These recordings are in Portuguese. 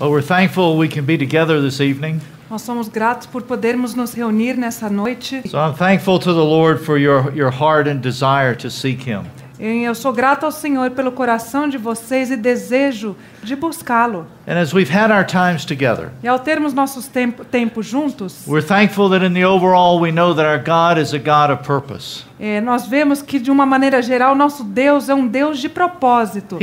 Well, we're thankful we can be together this evening. Nós somos gratos por podermos nos reunir nessa noite. So I'm thankful to the Lord for your, your heart and desire to seek him. Eu sou grato ao Senhor pelo coração de vocês e desejo de buscá-lo. E ao termos nossos tempo, tempo juntos, nós vemos que de uma maneira geral nosso Deus é um Deus de propósito.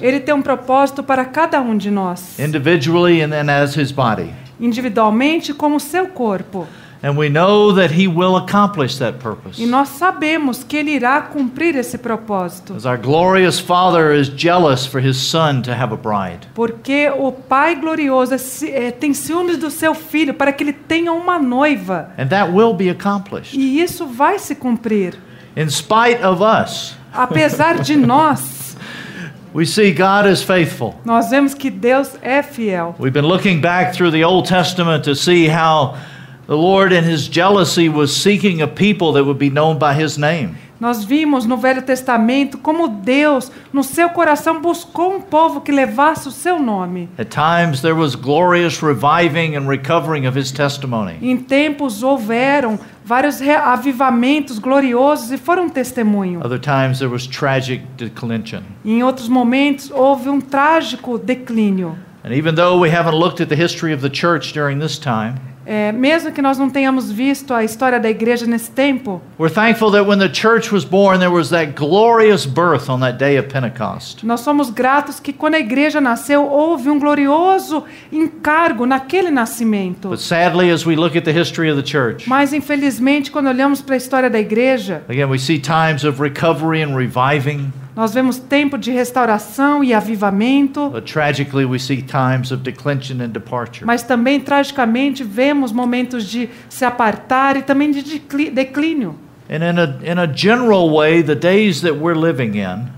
Ele tem um propósito para cada um de nós. Individualmente e como seu corpo. And we know that he will accomplish that purpose. E nós sabemos que ele irá cumprir esse propósito. As our glorious father is jealous for his son to have a bride. Porque o pai glorioso é é, tem ciúmes do seu filho para que ele tenha uma noiva. And that will be accomplished. E isso vai se cumprir. In spite of us. Apesar de nós. We see God is faithful. Nós vemos que Deus é fiel. We've been looking back through the Old Testament to see how The Lord in his jealousy was seeking a people that would be known by his name. Nós vimos no Velho Testamento como Deus, no seu coração, buscou um povo que levasse o seu nome. times, there was glorious reviving and recovering of His testimony. Em tempos houveram vários avivamentos gloriosos e foram testemunho. Other times, there was tragic declension. Em outros momentos houve um trágico declínio. And even though we haven't looked at the history of the church during this time, é, mesmo que nós não tenhamos visto a história da igreja nesse tempo. Nós somos gratos que quando a igreja nasceu houve um glorioso encargo naquele nascimento. But sadly, as we look at the history of the church, Mas infelizmente quando olhamos para a história da igreja, again we see times of recovery and reviving. Nós vemos tempo de restauração e avivamento. Mas também tragicamente vemos momentos de se apartar e também de declínio.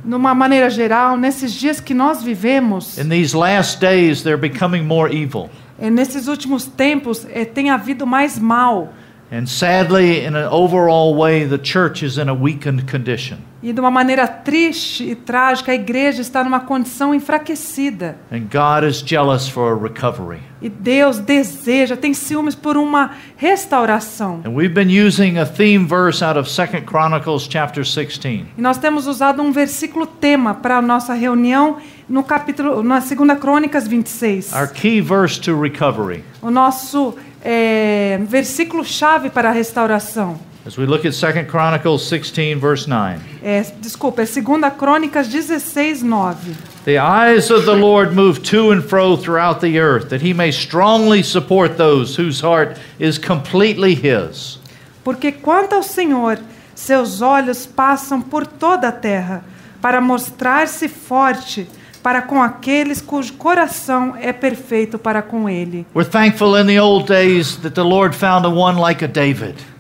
Numa maneira geral, nesses dias que nós vivemos. In these last days, they're becoming more evil. E é, nesses últimos tempos, é, tem havido mais mal. And sadly, in an overall way, the church is in a weakened condition. E de uma maneira triste e trágica, a igreja está numa condição enfraquecida. And God is jealous for a recovery. E Deus deseja, tem ciúmes por uma restauração. And we've been using a theme verse out of 2 Chronicles chapter 16. E nós temos usado um versículo tema para a nossa reunião no capítulo na segunda Crônicas 26. Our key verse to recovery. O nosso é, versículo chave para a restauração. As we look at 2 Chronicles 16 verse 9. É, desculpa, é 2 Crônicas 16, 9. The eyes of the Lord move to and fro throughout the earth, that he may strongly support those whose heart is completely his. Porque quanto ao Senhor, seus olhos passam por toda a terra para mostrar-se forte para com aqueles cujo coração é perfeito para com ele.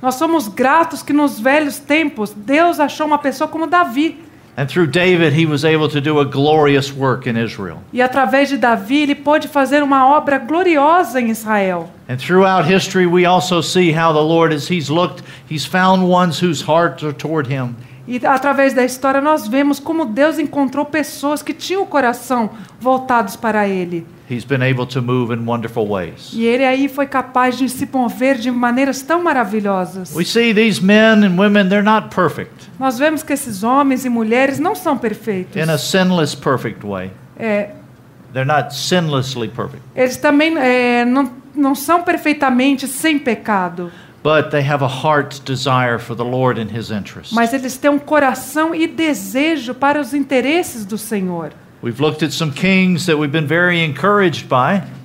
Nós somos gratos que nos velhos tempos Deus achou uma pessoa como Davi. E através de Davi ele pôde fazer uma obra gloriosa em Israel. And throughout history we also see how the Lord as he's looked, he's found ones whose hearts are toward him. E através da história nós vemos como Deus encontrou pessoas que tinham o coração voltados para ele. E ele aí foi capaz de se mover de maneiras tão maravilhosas. Women, nós vemos que esses homens e mulheres não são perfeitos. In a sinless perfect way. É. They're not sinlessly perfect. Eles também é, não, não são perfeitamente sem pecado. Mas eles têm um coração e desejo para os interesses do Senhor.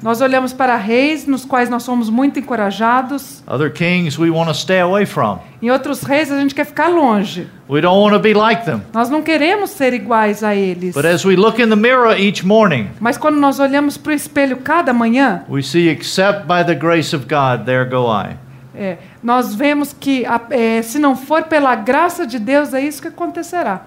Nós olhamos para reis nos quais nós somos muito encorajados. Other kings we want to stay away from. Em outros reis a gente quer ficar longe. We don't want to be like them. Nós não queremos ser iguais a eles. But as we look in the mirror each morning, Mas quando nós olhamos para o espelho cada manhã, we see except by the grace of God there go I. É, nós vemos que, é, se não for pela graça de Deus, é isso que acontecerá.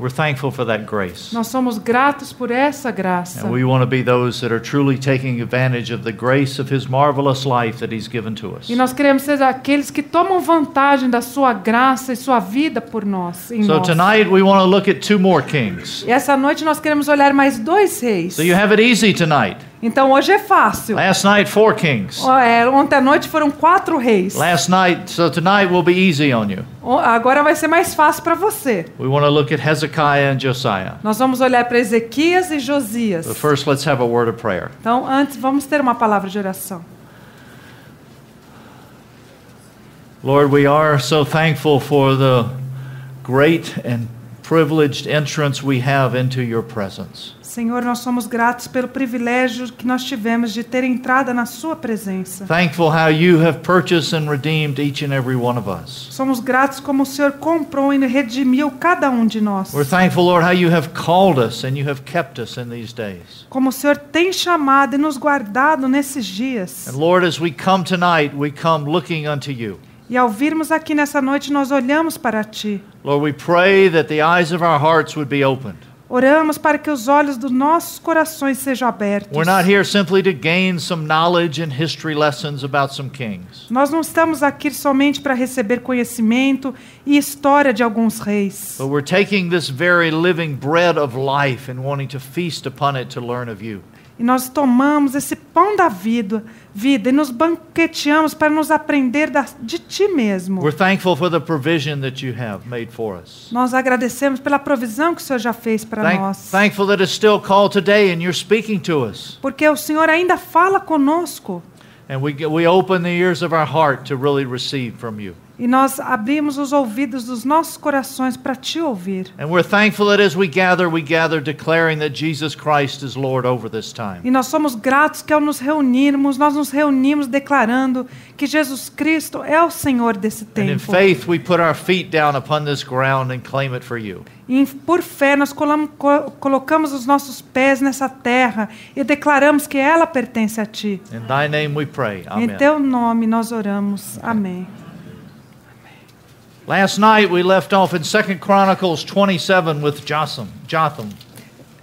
We're thankful for that grace. Nós somos gratos por essa graça. And we want to be those that are truly taking advantage of the grace of his marvelous life that he's given to us. E nós queremos ser aqueles que tomam vantagem da sua graça e sua vida por nós. Em so nós. tonight we want to look at two more kings. E essa noite nós queremos olhar mais dois reis. So you have it easy tonight. Então hoje é fácil. Last night four kings. É, ontem à noite foram quatro reis. Last night, so tonight will be easy on you. Agora vai ser mais fácil para você. We want to look at Hezekiah and Josiah. Nós vamos olhar para Ezequias e Josias. But first let's have a word of prayer. Então antes vamos ter uma palavra de oração. Lord, we are so thankful for the great and privileged entrance we have into your presence. Senhor, nós somos gratos pelo privilégio que nós tivemos de ter entrada na sua presença. Thankful how you have purchased and redeemed each and every one of us. Somos gratos como o Senhor comprou e redimiu cada um de nós. We're thankful, Lord, how you have called us and you have kept us in these days. Como o Senhor tem chamado e nos guardado nesses dias. And Lord, as we come tonight, we come looking unto you. E ao virmos aqui nessa noite, nós olhamos para ti. Lord, we pray that the eyes of our hearts would be opened. Oramos para que os olhos dos nossos corações sejam abertos. Nós não estamos aqui somente para receber conhecimento e história de alguns reis. E nós tomamos esse pão da vida vida e nos banqueteamos para nos aprender da, de ti mesmo. Nós agradecemos pela provisão que o Senhor já fez para Thank, nós. Thankful that it's still called today and you're speaking to us. Porque o Senhor ainda fala conosco. And we we open the ears of our heart to really receive from you. E nós abrimos os ouvidos dos nossos corações para te ouvir. E nós somos gratos que ao nos reunirmos, nós nos reunimos declarando que Jesus Cristo é o Senhor desse tempo. E por fé nós colocamos os nossos pés nessa terra e declaramos que ela pertence a ti. Em teu nome nós oramos. Amém. Last night we left off in 2 Chronicles 27 with Jotham. Jotham.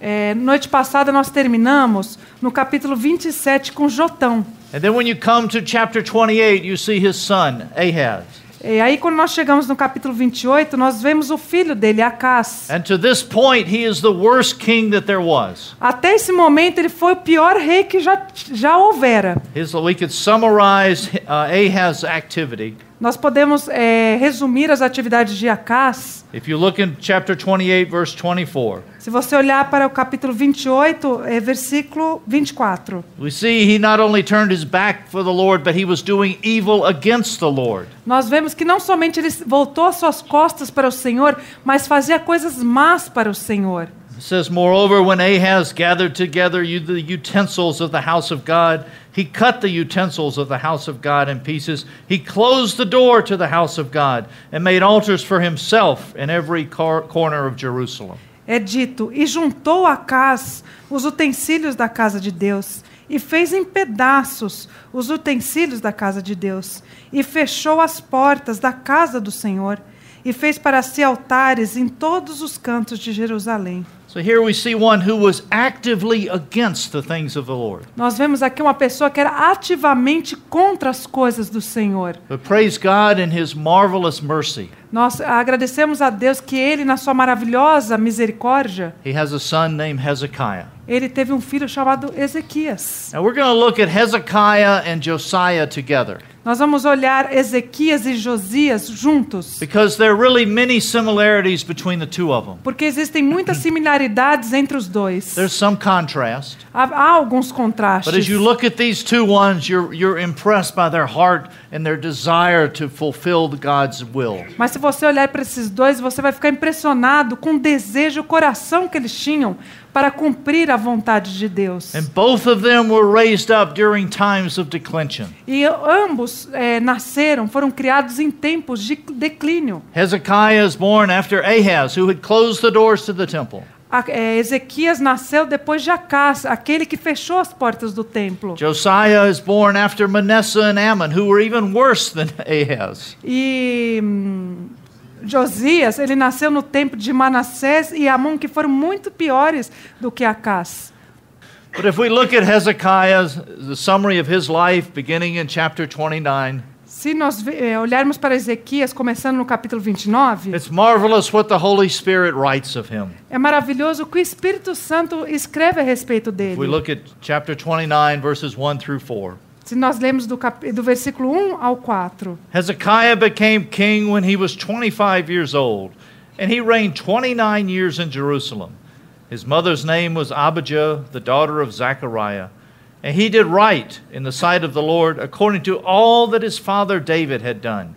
É, noite passada nós terminamos no capítulo 27 com Jotão. And then when you come to chapter 28, you see his son, Ahaz. E é, aí quando nós chegamos no capítulo 28, nós vemos o filho dele, Acaz. And to this point, he is the worst king that there was. Até esse momento ele foi o pior rei que já já houvera. His, we could summarize uh, Ahaz's activity. Nós podemos é, resumir as atividades de Acas. If you look in 28 verse 24. Se você olhar para o capítulo 28, é, versículo 24. We see he not only turned his back for the Lord, but he was doing evil against the Lord. Nós vemos que não somente ele voltou as suas costas para o Senhor, mas fazia coisas más para o Senhor. It says, Moreover, when Ahaz gathered together the utensils of the house of God, he cut the utensils of the house of God in pieces. He closed the door to the house of God and made altars for himself in every cor corner of Jerusalem. É dito, e juntou a casa os utensílios da casa de Deus, e fez em pedaços os utensílios da casa de Deus, e fechou as portas da casa do Senhor, e fez para si altares em todos os cantos de Jerusalém. So here we see one who was actively against the things of the Lord. Nós vemos aqui uma pessoa que era ativamente contra as coisas do Senhor. But praise God in his marvelous mercy. Nós agradecemos a Deus que ele na sua maravilhosa misericórdia. He has a son named Hezekiah. Ele teve um filho chamado Ezequias. Now we're going to look at Hezekiah and Josiah together. Nós vamos olhar Ezequias e Josias juntos. Because there are really many similarities between the two of them. Porque existem muitas similaridades entre os dois. There's some contrast. Há, há alguns contrastes. But as you look at these two ones, you're you're impressed by their heart and their desire to fulfill God's will. Mas se você olhar para esses dois, você vai ficar impressionado com o desejo, o coração que eles tinham para cumprir a vontade de Deus. E ambos é, nasceram, foram criados em tempos de declínio. Hezekiah is born after Ahaz, who had closed the doors to the temple. A, é, Ezequias nasceu depois de Acas, aquele que fechou as portas do templo. Josiah is born after Manasseh and Ammon, who were even worse than Ahaz. E hum, Josias, ele nasceu no tempo de Manassés e Amon, que foram muito piores do que Acás. But if we look at Hezekiah's the summary of his life beginning in chapter 29, se nós eh, olharmos para Ezequias, começando no capítulo 29, é maravilhoso o que o Espírito Santo escreve a respeito dele. we look at chapter 29, verses 1 through 4. Se nós lemos do, cap... do versículo 1 um ao 4. Hezekiah became king when he was 25 years old, and he reigned 29 years in Jerusalem. His mother's name was Abijah, the daughter of Zechariah. And he did right in the sight of the Lord according to all that his father David had done.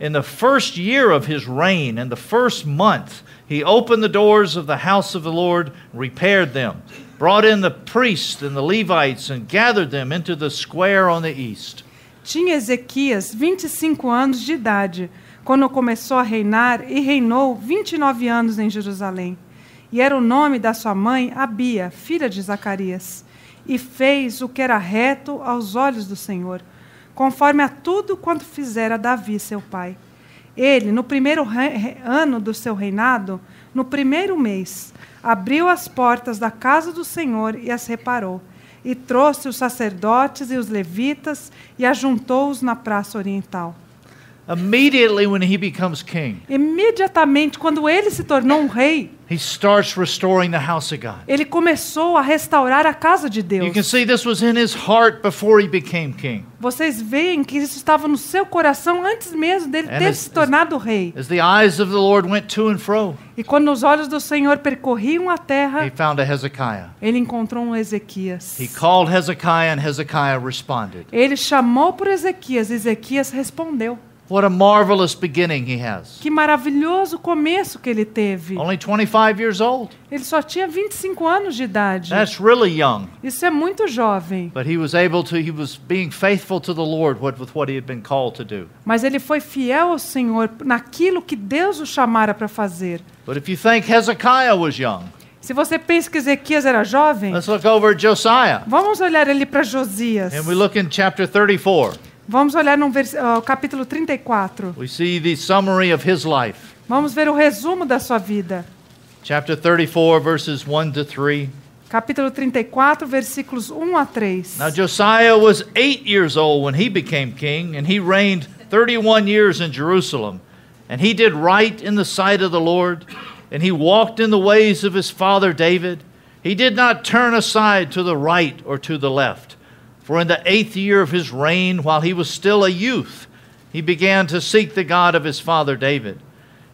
In the first year of his reign, in the first month, he opened the doors of the house of the Lord, repaired them brought in the priests and the Levites and gathered them into the square on the east. Tinha Ezequias 25 anos de idade quando começou a reinar e reinou 29 anos em Jerusalém. E era o nome da sua mãe Abia, filha de Zacarias. E fez o que era reto aos olhos do Senhor, conforme a tudo quanto fizera Davi, seu pai. Ele, no primeiro ano do seu reinado, no primeiro mês, abriu as portas da casa do Senhor e as reparou, e trouxe os sacerdotes e os levitas e ajuntou-os na praça oriental. Immediately when he becomes king, Imediatamente quando ele se tornou um rei, ele começou a restaurar a casa de Deus. Vocês veem que isso estava no seu coração antes mesmo dele ter se tornado rei. E quando os olhos do Senhor percorriam a terra, ele encontrou um Ezequias. Ele chamou por Ezequias e Ezequias respondeu. What a marvelous beginning he has. Que maravilhoso começo que ele teve. Only 25 years old. Ele só tinha 25 anos de idade. That's really young. Isso é muito jovem. But he was able to he was being faithful to the Lord with what he had been called to do. Mas ele foi fiel ao Senhor naquilo que Deus o chamara para fazer. But if you think Hezekiah was young, se você pensa que Ezequias era jovem, Let's look over Josiah. vamos olhar ele para Josias. And we look in chapter 34. Vamos olhar no uh, capítulo 34. We see the summary of his life. Vamos ver o resumo da sua vida. Chapter 34 verses 1 to 3. Capítulo 34, versículos 1 um a 3. Now Josiah was 8 years old when he became king and he reigned 31 years in Jerusalem. And he did right in the sight of the Lord, and he walked in the ways of his father David. He did not turn aside to the right or to the left. For in the eighth year of his reign, while he was still a youth, he began to seek the God of his father David.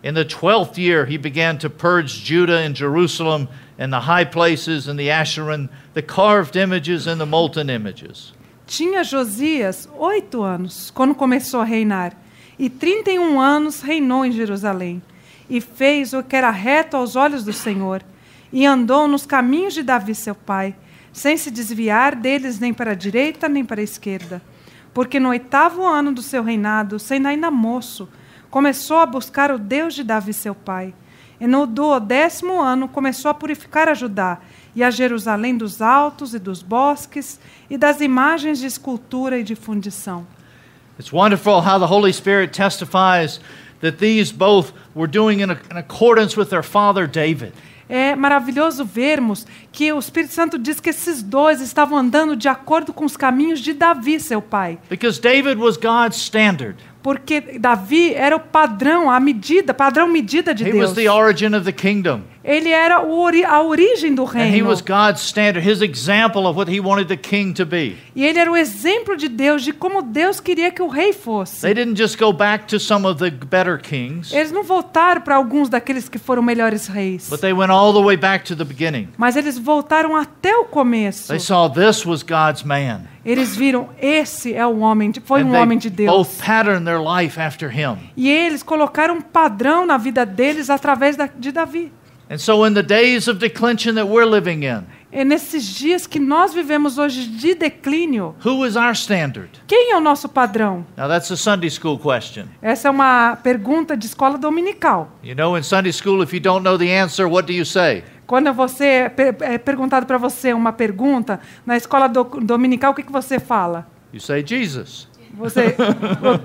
In the twelfth year, he began to purge Judah and Jerusalem and the high places and the Asherim, the carved images and the molten images. Tinha Josias oito anos quando começou a reinar, e trinta e um anos reinou em Jerusalém, e fez o que era reto aos olhos do Senhor, e andou nos caminhos de Davi seu pai sem se desviar deles nem para a direita nem para a esquerda. Porque no oitavo ano do seu reinado, sendo ainda moço, começou a buscar o Deus de Davi seu pai. E no duodécimo ano começou a purificar a Judá e a Jerusalém dos altos e dos bosques e das imagens de escultura e de fundição. It's wonderful how the Holy Spirit testifies that these both were doing in, a, in accordance with their father David é maravilhoso vermos que o Espírito Santo diz que esses dois estavam andando de acordo com os caminhos de Davi, seu pai. Because David was God's standard. Porque Davi era o padrão, a medida, padrão medida de He Deus. Was the origin of the kingdom. Ele era a origem do reino. Standard, e ele era o exemplo de Deus de como Deus queria que o rei fosse. Kings, eles não voltaram para alguns daqueles que foram melhores reis. Mas eles voltaram até o começo. Eles viram esse é o homem, foi And um homem de Deus. E eles colocaram um padrão na vida deles através de Davi. E é nesses dias que nós vivemos hoje de declínio, Quem é o nosso padrão? Now that's a Sunday school question. Essa é uma pergunta de escola dominical. You know, in Sunday school, if you don't know the answer, what do you say? Quando você é perguntado para você uma pergunta na escola do, dominical, o que que você fala? You say Jesus. Você,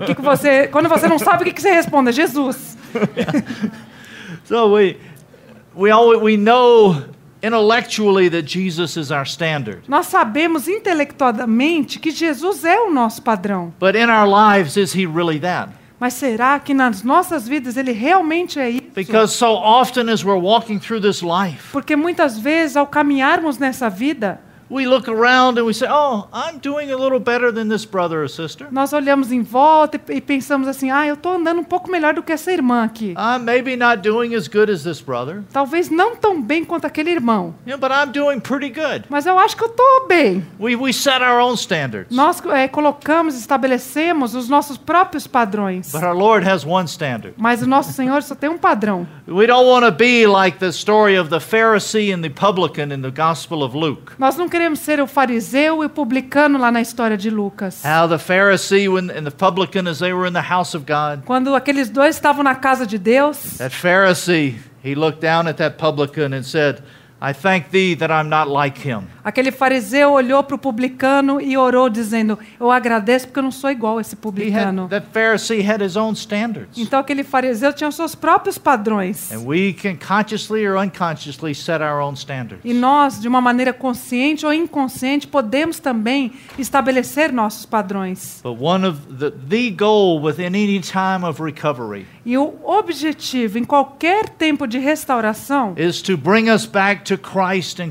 o que que você, quando você não sabe o que que você responde? Jesus. Yeah. so we We all we know intellectually that Jesus is our standard. Nós sabemos intelectualmente que Jesus é o nosso padrão. But in our lives is he really that? Mas será que nas nossas vidas ele realmente é isso? Because so often as we're walking through this life. Porque muitas vezes ao caminharmos nessa vida, nós olhamos em volta e pensamos assim, ah, eu estou andando um pouco melhor do que essa irmã aqui. I'm ah, maybe not doing as good as this brother. Talvez não tão bem quanto aquele irmão. Yeah, but I'm doing pretty good. Mas eu acho que eu estou bem. We, we set our own standards. Nós é, colocamos, estabelecemos os nossos próprios padrões. But our Lord has one standard. Mas o nosso Senhor só tem um padrão. We don't want to be like the story of the Pharisee and the publican in the Gospel of Luke. Nós não queremos ser o fariseu e o publicano lá na história de Lucas. Quando aqueles dois estavam na casa de Deus. That Pharisee, he looked down at that publican and said, I thank thee that I'm not like him. Aquele fariseu olhou para o publicano e orou dizendo: Eu agradeço porque eu não sou igual a esse publicano. Had, that had his own Então aquele fariseu tinha seus próprios padrões. And we can or set our own E nós, de uma maneira consciente ou inconsciente, podemos também estabelecer nossos padrões. But one of the, the goal within any time of recovery. E o objetivo em qualquer tempo de restauração Christ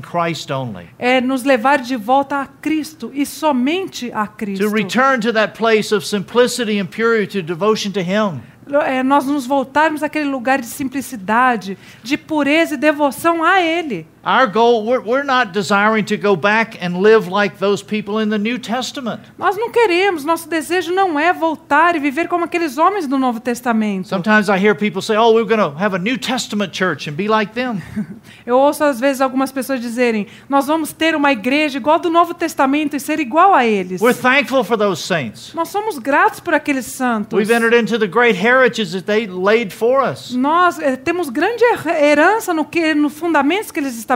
Christ é nos levar de volta a Cristo e somente a Cristo. To return to that place of simplicity and purity, devotion to Him. É, nós nos voltarmos àquele lugar de simplicidade, de pureza e devoção a Ele. Our goal, we're, we're not desiring to go back and live like those people in the New Testament. Nós não queremos, nosso desejo não é voltar e viver como aqueles homens do Novo Testamento. Sometimes I hear people say, "Oh, we're going to have a New Testament church and be like them." Eu ouço às vezes algumas pessoas dizerem, "Nós vamos ter uma igreja igual do Novo Testamento e ser igual a eles." We're thankful for those saints. Nós somos gratos por aqueles santos. We've entered into the great heritage that they laid for us. Nós eh, temos grande herança no que no fundamentos que eles estabeleceram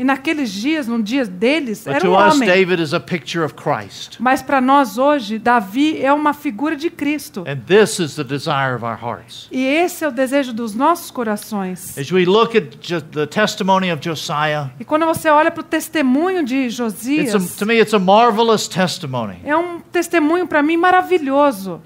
E naqueles dias, num dia deles, era um homem. Mas para nós hoje, Davi é uma figura de Cristo. E esse é o desejo dos nossos corações. Josiah, e quando você olha para o testemunho de Josias, a, me, É um testemunho para mim maravilhoso.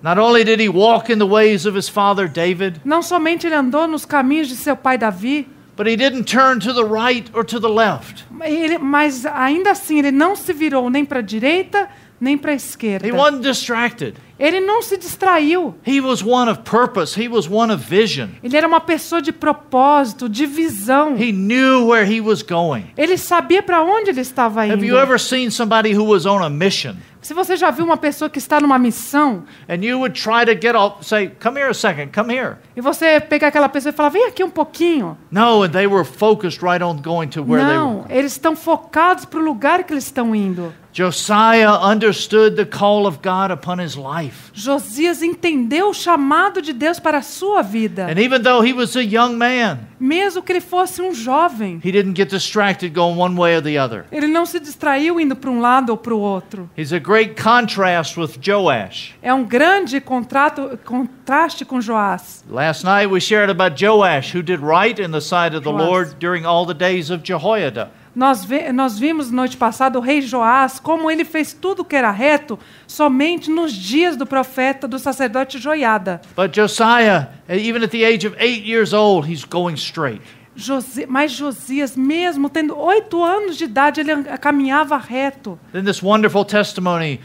Não somente ele andou nos caminhos de seu pai Davi. But he didn't turn to the right or to the left. Ele, mas ainda assim ele não se virou nem para a direita nem para a esquerda. He wasn't distracted. Ele não se distraiu. He was one of purpose. He was one of vision. Ele era uma pessoa de propósito, de visão. He knew where he was going. Ele sabia para onde ele estava indo. Have you ever seen somebody who was on a mission? Se você já viu uma pessoa que está numa missão, And you would try to get all, say, come here a second, come here. e você pegar aquela pessoa e falar, vem aqui um pouquinho. No, and they were focused right on going to where they were. Não, eles estão focados para o lugar que eles estão indo. Josiah understood the call of God upon his life. Josias entendeu o chamado de Deus para a sua vida. And even though he was a young man, mesmo que ele fosse um jovem, he didn't get distracted going one way or the other. Ele não se distraiu indo para um lado ou para o outro. He's a great contrast with Joash. É um grande contrato, contraste com Joás. Last night we shared about Joash who did right in the sight of the Lord during all the days of Jehoiada. Nós, nós vimos noite passada o rei Joás, como ele fez tudo que era reto, somente nos dias do profeta, do sacerdote Joiada. Josiah, eh, even at the age of eight years old, he's going straight. José, mas Josias, mesmo tendo oito anos de idade, ele caminhava reto. Then this wonderful testimony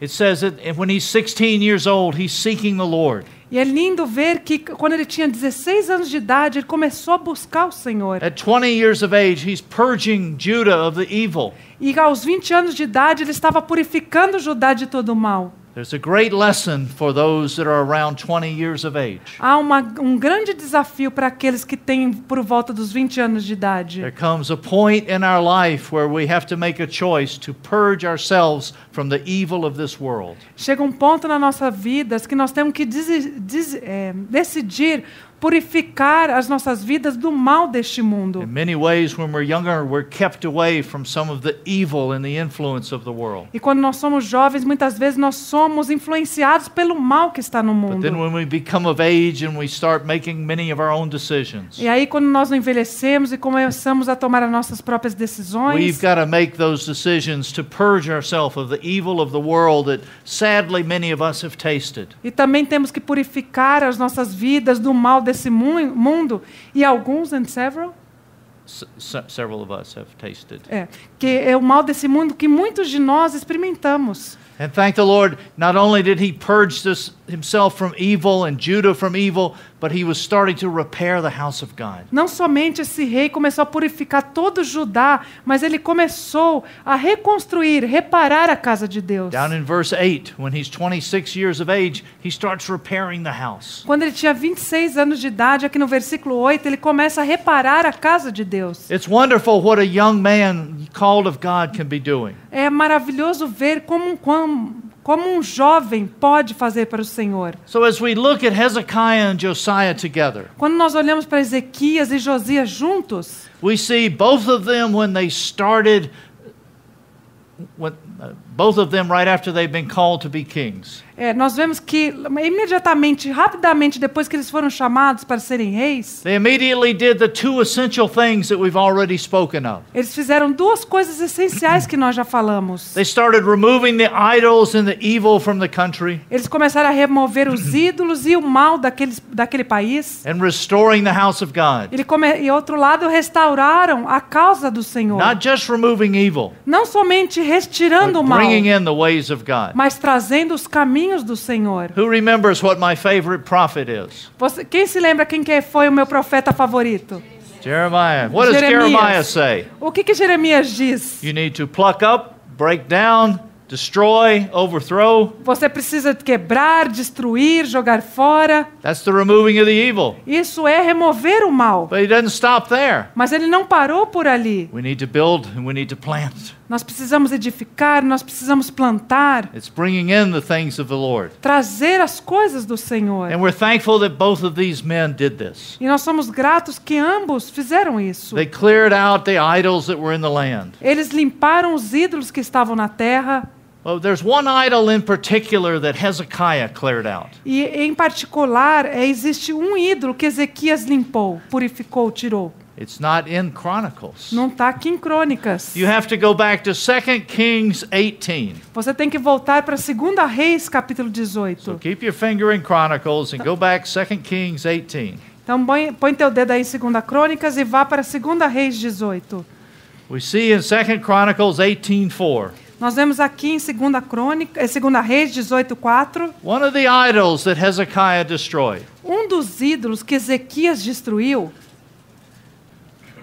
It says that when he's 16 years old, he's seeking the Lord. E é lindo ver que quando ele tinha 16 anos de idade, ele começou a buscar o Senhor. At 20 years of age, he's purging Judah of the evil. E aos 20 anos de idade, ele estava purificando Judá de todo o mal. There's a great lesson for those that are around 20 years of age. Há uma, um grande desafio para aqueles que têm por volta dos 20 anos de idade. There comes a point in our life where we have to make a choice to purge ourselves from the evil of this world. Chega um ponto na nossa vida que nós temos que é, decidir purificar as nossas vidas do mal deste mundo. E quando nós somos jovens, muitas vezes nós somos influenciados pelo mal que está no mundo. E aí quando nós envelhecemos e começamos a tomar as nossas próprias decisões. We've got to make those decisions to purge ourselves of the evil of the world that sadly many of us have tasted. E também temos que purificar as nossas vidas do mal desse mundo e alguns and several S several of us have tasted. É, que é o mal desse mundo que muitos de nós experimentamos. And thank the Lord, not only did he purge this himself from evil and Judah from evil, but he was starting to repair the house of God. Não somente esse rei começou a purificar todo Judá, mas ele começou a reconstruir, reparar a casa de Deus. Down in verse 8, when he's 26 years of age, he starts repairing the house. Quando ele tinha 26 anos de idade, aqui no versículo 8, ele começa a reparar a casa de Deus. It's wonderful what a young man called of God can be doing. É maravilhoso ver como um como um jovem pode fazer para o Senhor. So together, Quando nós olhamos para Ezequias e Josias juntos, we see both of them when they started when, uh, Both of them right after they've been called to be kings. É, nós vemos que imediatamente, rapidamente depois que eles foram chamados para serem reis, They immediately did the two essential things that we've already spoken of. eles fizeram duas coisas essenciais que nós já falamos. They started removing the idols and the evil from the country Eles começaram a remover os ídolos e o mal daqueles, daquele país. and restoring the house of God. Ele come- E outro lado restauraram a causa do Senhor. Not just removing evil, Não somente retirando o mal, bringing in the ways of God. mas trazendo os caminhos do Senhor. Who remembers what my favorite prophet is? Você, quem se lembra quem que foi o meu profeta favorito? Jeremiah. What does Jeremias. Jeremiah say? O que que Jeremias diz? You need to pluck up, break down, destroy, overthrow. Você precisa quebrar, destruir, jogar fora. That's the removing of the evil. Isso é remover o mal. But he doesn't stop there. Mas ele não parou por ali. We need to build and we need to plant. Nós precisamos edificar, nós precisamos plantar. It's bringing in the things of the Lord. Trazer as coisas do Senhor. And we're thankful that both of these men did this. E nós somos gratos que ambos fizeram isso. They cleared out the idols that were in the land. Eles limparam os ídolos que estavam na terra there's one idol in particular that Hezekiah cleared out. E em particular, é, existe um ídolo que Ezequias limpou, purificou, tirou. It's not in Chronicles. Não está aqui em Crônicas. You have to go back to 2 Kings 18. Você tem que voltar para 2 Reis capítulo 18. So keep your finger in Chronicles and go back 2 Kings 18. Então põe, põe teu dedo aí em 2 Crônicas e vá para 2 Reis 18. We see in 2 Chronicles 18:4. Nós vemos aqui em 2 Crônica, 2 eh, Reis 18:4. One of the idols that Hezekiah destroyed. Um dos ídolos que Ezequias destruiu.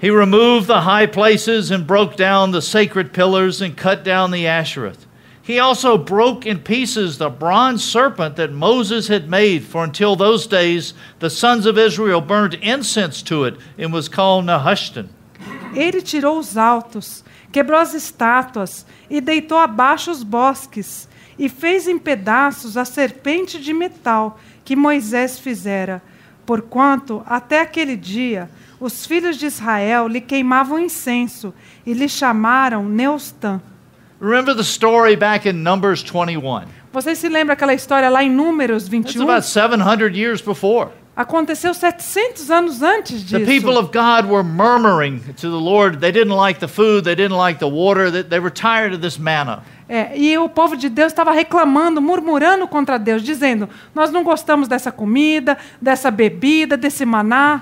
He removed the high places and broke down the sacred pillars and cut down the Ashereth. He also broke in pieces the bronze serpent that Moses had made, for until those days the sons of Israel burned incense to it and was called Nehushtan. Ele tirou os altos, quebrou as estátuas e deitou abaixo os bosques, e fez em pedaços a serpente de metal que Moisés fizera, porquanto até aquele dia os filhos de Israel lhe queimavam incenso e lhe chamaram Neustã. Remember the story back in Numbers 21. Você se lembra aquela história lá em Números 21? It's about 700 years before aconteceu 700 anos antes disso. The people of God were murmuring to the Lord. They didn't like the food, they didn't like the water, they, they were tired of this manna. É, e o povo de Deus estava reclamando, murmurando contra Deus, dizendo: Nós não gostamos dessa comida, dessa bebida, desse maná.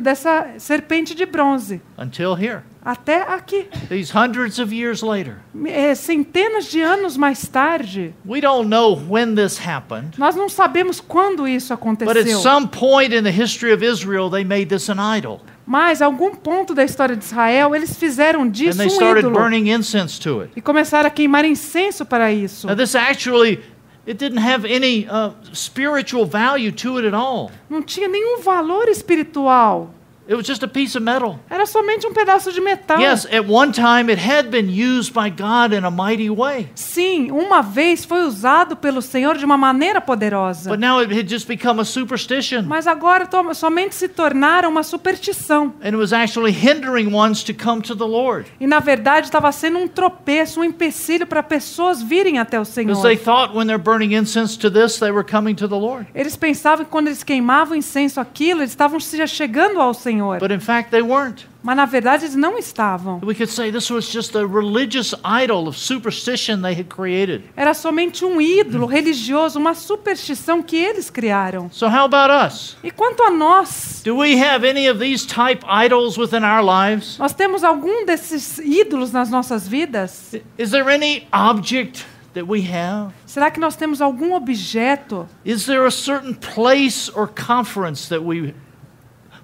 dessa serpente de bronze. Até aqui. These hundreds of years later, é, centenas de anos mais tarde. We don't know when this happened, nós não sabemos quando isso aconteceu. But at some point in the history of Israel, they made this an idol. Mas algum ponto da história de Israel, eles fizeram disso um ídolo. E começaram a queimar incenso para isso. Now, this actually It didn't have any uh, spiritual value to it at all. Não tinha nenhum valor espiritual. It was just a piece of metal. Era somente um pedaço de metal. Yes, at one time it had been used by God in a mighty way. Sim, uma vez foi usado pelo Senhor de uma maneira poderosa. But now it had just become a superstition. Mas agora somente se tornara uma superstição. And it was actually hindering ones to come to the Lord. E na verdade estava sendo um tropeço, um empecilho para pessoas virem até o Senhor. Because they thought when they're burning incense to this, they were coming to the Lord. Eles pensavam que quando eles queimavam incenso aquilo, eles estavam se chegando ao Senhor. Senhor. But in fact, they weren't. Mas na verdade eles não estavam. We could say this was just a religious idol of superstition they had created. Era somente um ídolo religioso, uma superstição que eles criaram. So how about us? E quanto a nós? Do we have any of these type idols within our lives? Nós temos algum desses ídolos nas nossas vidas? Is there any object that we have? Será que nós temos algum objeto? Is there a certain place or conference that we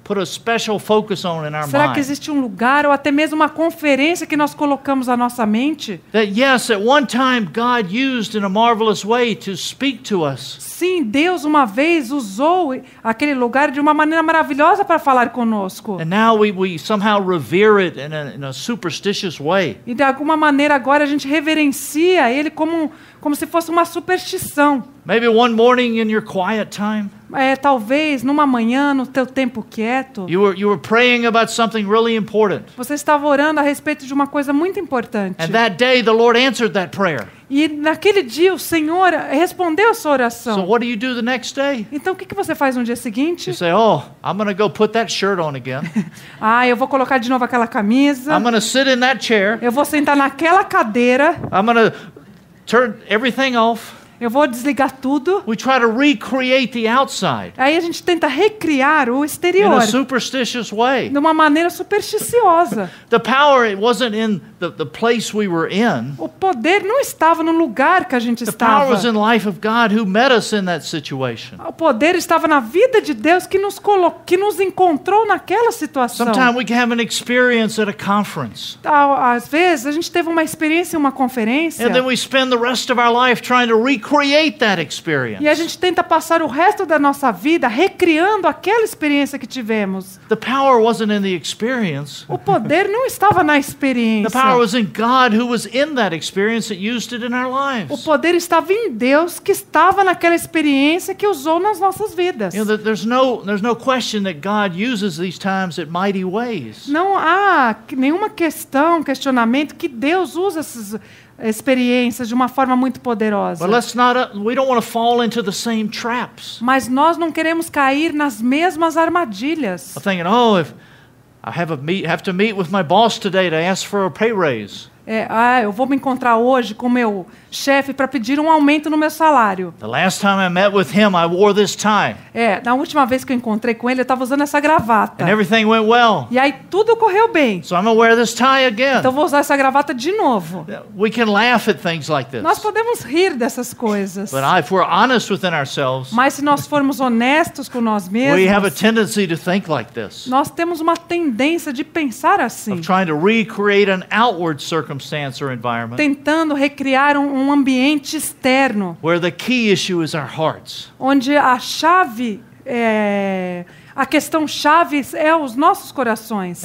put a special focus on in our Será que existe um lugar ou até mesmo uma conferência que nós colocamos a nossa mente? That yes, at one time God used in a marvelous way to speak to us. Sim, Deus uma vez usou aquele lugar de uma maneira maravilhosa para falar conosco. And now we, we somehow revere it in a, in a superstitious way. E de alguma maneira agora a gente reverencia ele como como se fosse uma superstição. Maybe one morning in your quiet time é, talvez numa manhã, no teu tempo quieto. You were, you were praying about something really important. Você estava orando a respeito de uma coisa muito importante. And that day the Lord answered that prayer. E naquele dia o Senhor respondeu a sua oração. So what do you do the next day? Então o que, que você faz no dia seguinte? "Oh, ah, eu vou colocar de novo aquela camisa. I'm sit in that chair. Eu vou sentar naquela cadeira. eu vou to turn everything off. Eu vou desligar tudo. We try to recreate the outside. Aí a gente tenta recriar o exterior. In a superstitious way. De uma maneira supersticiosa. the power wasn't in the, the place we were in. O poder não estava no lugar que a gente the estava. Power was in life of God who met us in that situation. O poder estava na vida de Deus que nos colocou, que nos encontrou naquela situação. Sometimes we can have an experience at a conference. Às vezes a gente teve uma experiência em uma conferência. And then we spend the rest of our life trying to recreate recreate that experience. E a gente tenta passar o resto da nossa vida recriando aquela experiência que tivemos. The power wasn't in the experience. O poder não estava na experiência. The power was in God who was in that experience that used it in our lives. O poder estava em Deus que estava naquela experiência que usou nas nossas vidas. You know, there's no there's no question that God uses these times in mighty ways. Não há nenhuma questão, questionamento que Deus usa esses experiências de uma forma muito poderosa. Uh, Mas nós não queremos cair nas mesmas armadilhas. oh, é, ah, eu vou me encontrar hoje com meu chefe para pedir um aumento no meu salário. The last time I met with him, I wore this tie. É, na última vez que eu encontrei com ele, eu estava usando essa gravata. And everything went well. E aí tudo correu bem. So I'm wear this tie again. Então vou usar essa gravata de novo. We can laugh at things like this. Nós podemos rir dessas coisas. But if we're honest within ourselves, Mas se nós formos honestos com nós mesmos, we have a tendency to think like this. Nós temos uma tendência de pensar assim. Of trying to recreate an outward circumstance or environment. Tentando recriar um um ambiente externo. Where the key issue is our hearts. Onde a chave é, a questão chave é os nossos corações.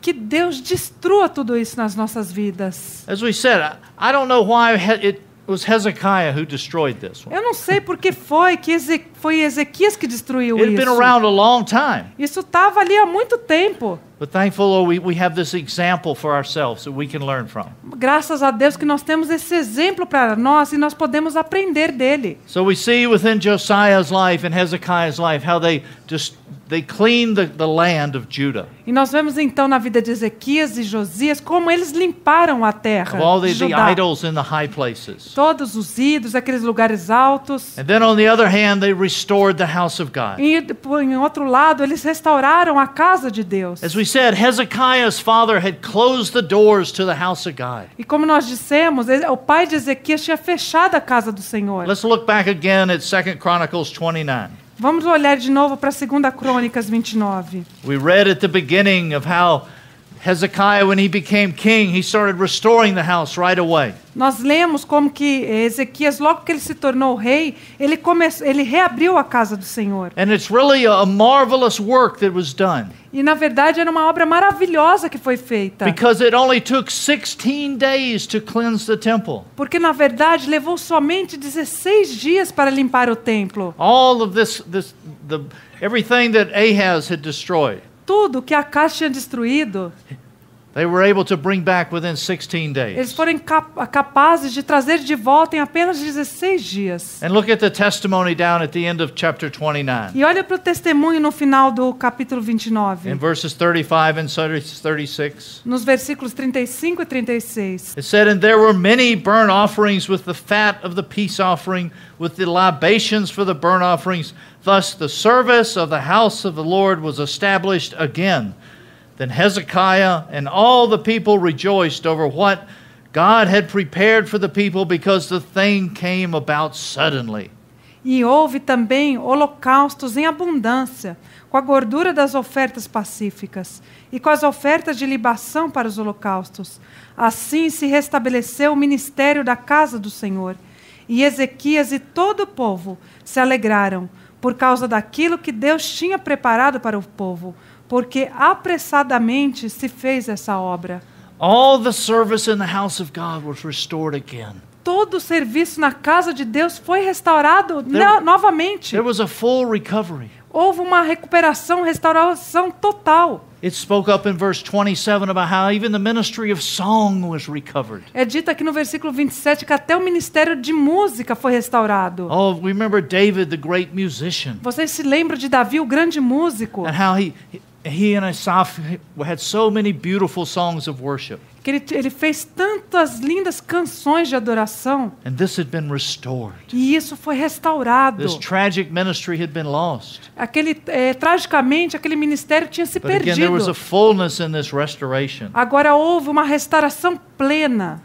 Que Deus destrua tudo isso nas nossas vidas. As we said, I, I don't know why it was Hezekiah who destroyed this one. Eu não sei porque foi que Eze, foi Ezequias que destruiu It isso. been around a long time. Isso estava ali há muito tempo. But thankful we, we have this example for ourselves that we can learn from. Graças a Deus que nós temos esse exemplo para nós e nós podemos aprender dele. So we see within Josiah's life and Hezekiah's life how they just They the, the land of Judah. E nós vemos então na vida de Ezequias e Josias como eles limparam a terra of all the, de Judá. The idols in the high places. Todos os ídolos, aqueles lugares altos. And then on the other hand, they restored the house of God. E em outro lado, eles restauraram a casa de Deus. As we said, Hezekiah's father had closed the doors to the house of God. E como nós dissemos, o pai de Ezequias tinha fechado a casa do Senhor. Let's look back again at 2 Chronicles 29. Vamos olhar de novo para 2 Crônicas 29. We read at the beginning of how Hezekiah, when he became king, he started restoring the house right away. Nós lemos como que Ezequias, logo que ele se tornou rei, ele começou, ele reabriu a casa do Senhor. And it's really a marvelous work that was done. E na verdade era uma obra maravilhosa que foi feita. Because it only took 16 days to cleanse the temple. Porque na verdade levou somente 16 dias para limpar o templo. All of this, this the everything that Ahaz had destroyed tudo que Acaz tinha destruído. They were able to bring back within 16 days. Eles foram capazes de trazer de volta em apenas 16 dias. And look at the testimony down at the end of chapter 29. E olha para o testemunho no final do capítulo 29. In verses 35 and 36. Nos versículos 35 e 36. It said and there were many burnt offerings with the fat of the peace offering with the libations for the burnt offerings Thus the service of the house of the Lord was established again. Then Hezekiah and all the people rejoiced over what God had prepared for the people because the thing came about suddenly. E houve também holocaustos em abundância, com a gordura das ofertas pacíficas e com as ofertas de libação para os holocaustos. Assim se restabeleceu o ministério da casa do Senhor. E Ezequias e todo o povo se alegraram, por causa daquilo que Deus tinha preparado para o povo, porque apressadamente se fez essa obra. Todo o serviço na casa de Deus foi restaurado there, novamente. There was a full recovery houve uma recuperação, restauração total. It spoke up in verse 27 about how even the ministry of song was recovered. É dito aqui no versículo 27 que até o ministério de música foi restaurado. Oh, remember David the great musician. Vocês se lembram de Davi, o grande músico? And how he he and Asaph had so many beautiful songs of worship que ele, ele fez tantas lindas canções de adoração. E isso foi restaurado. Aquele, é, tragicamente, aquele ministério tinha se But perdido. Again, Agora houve uma restauração plena.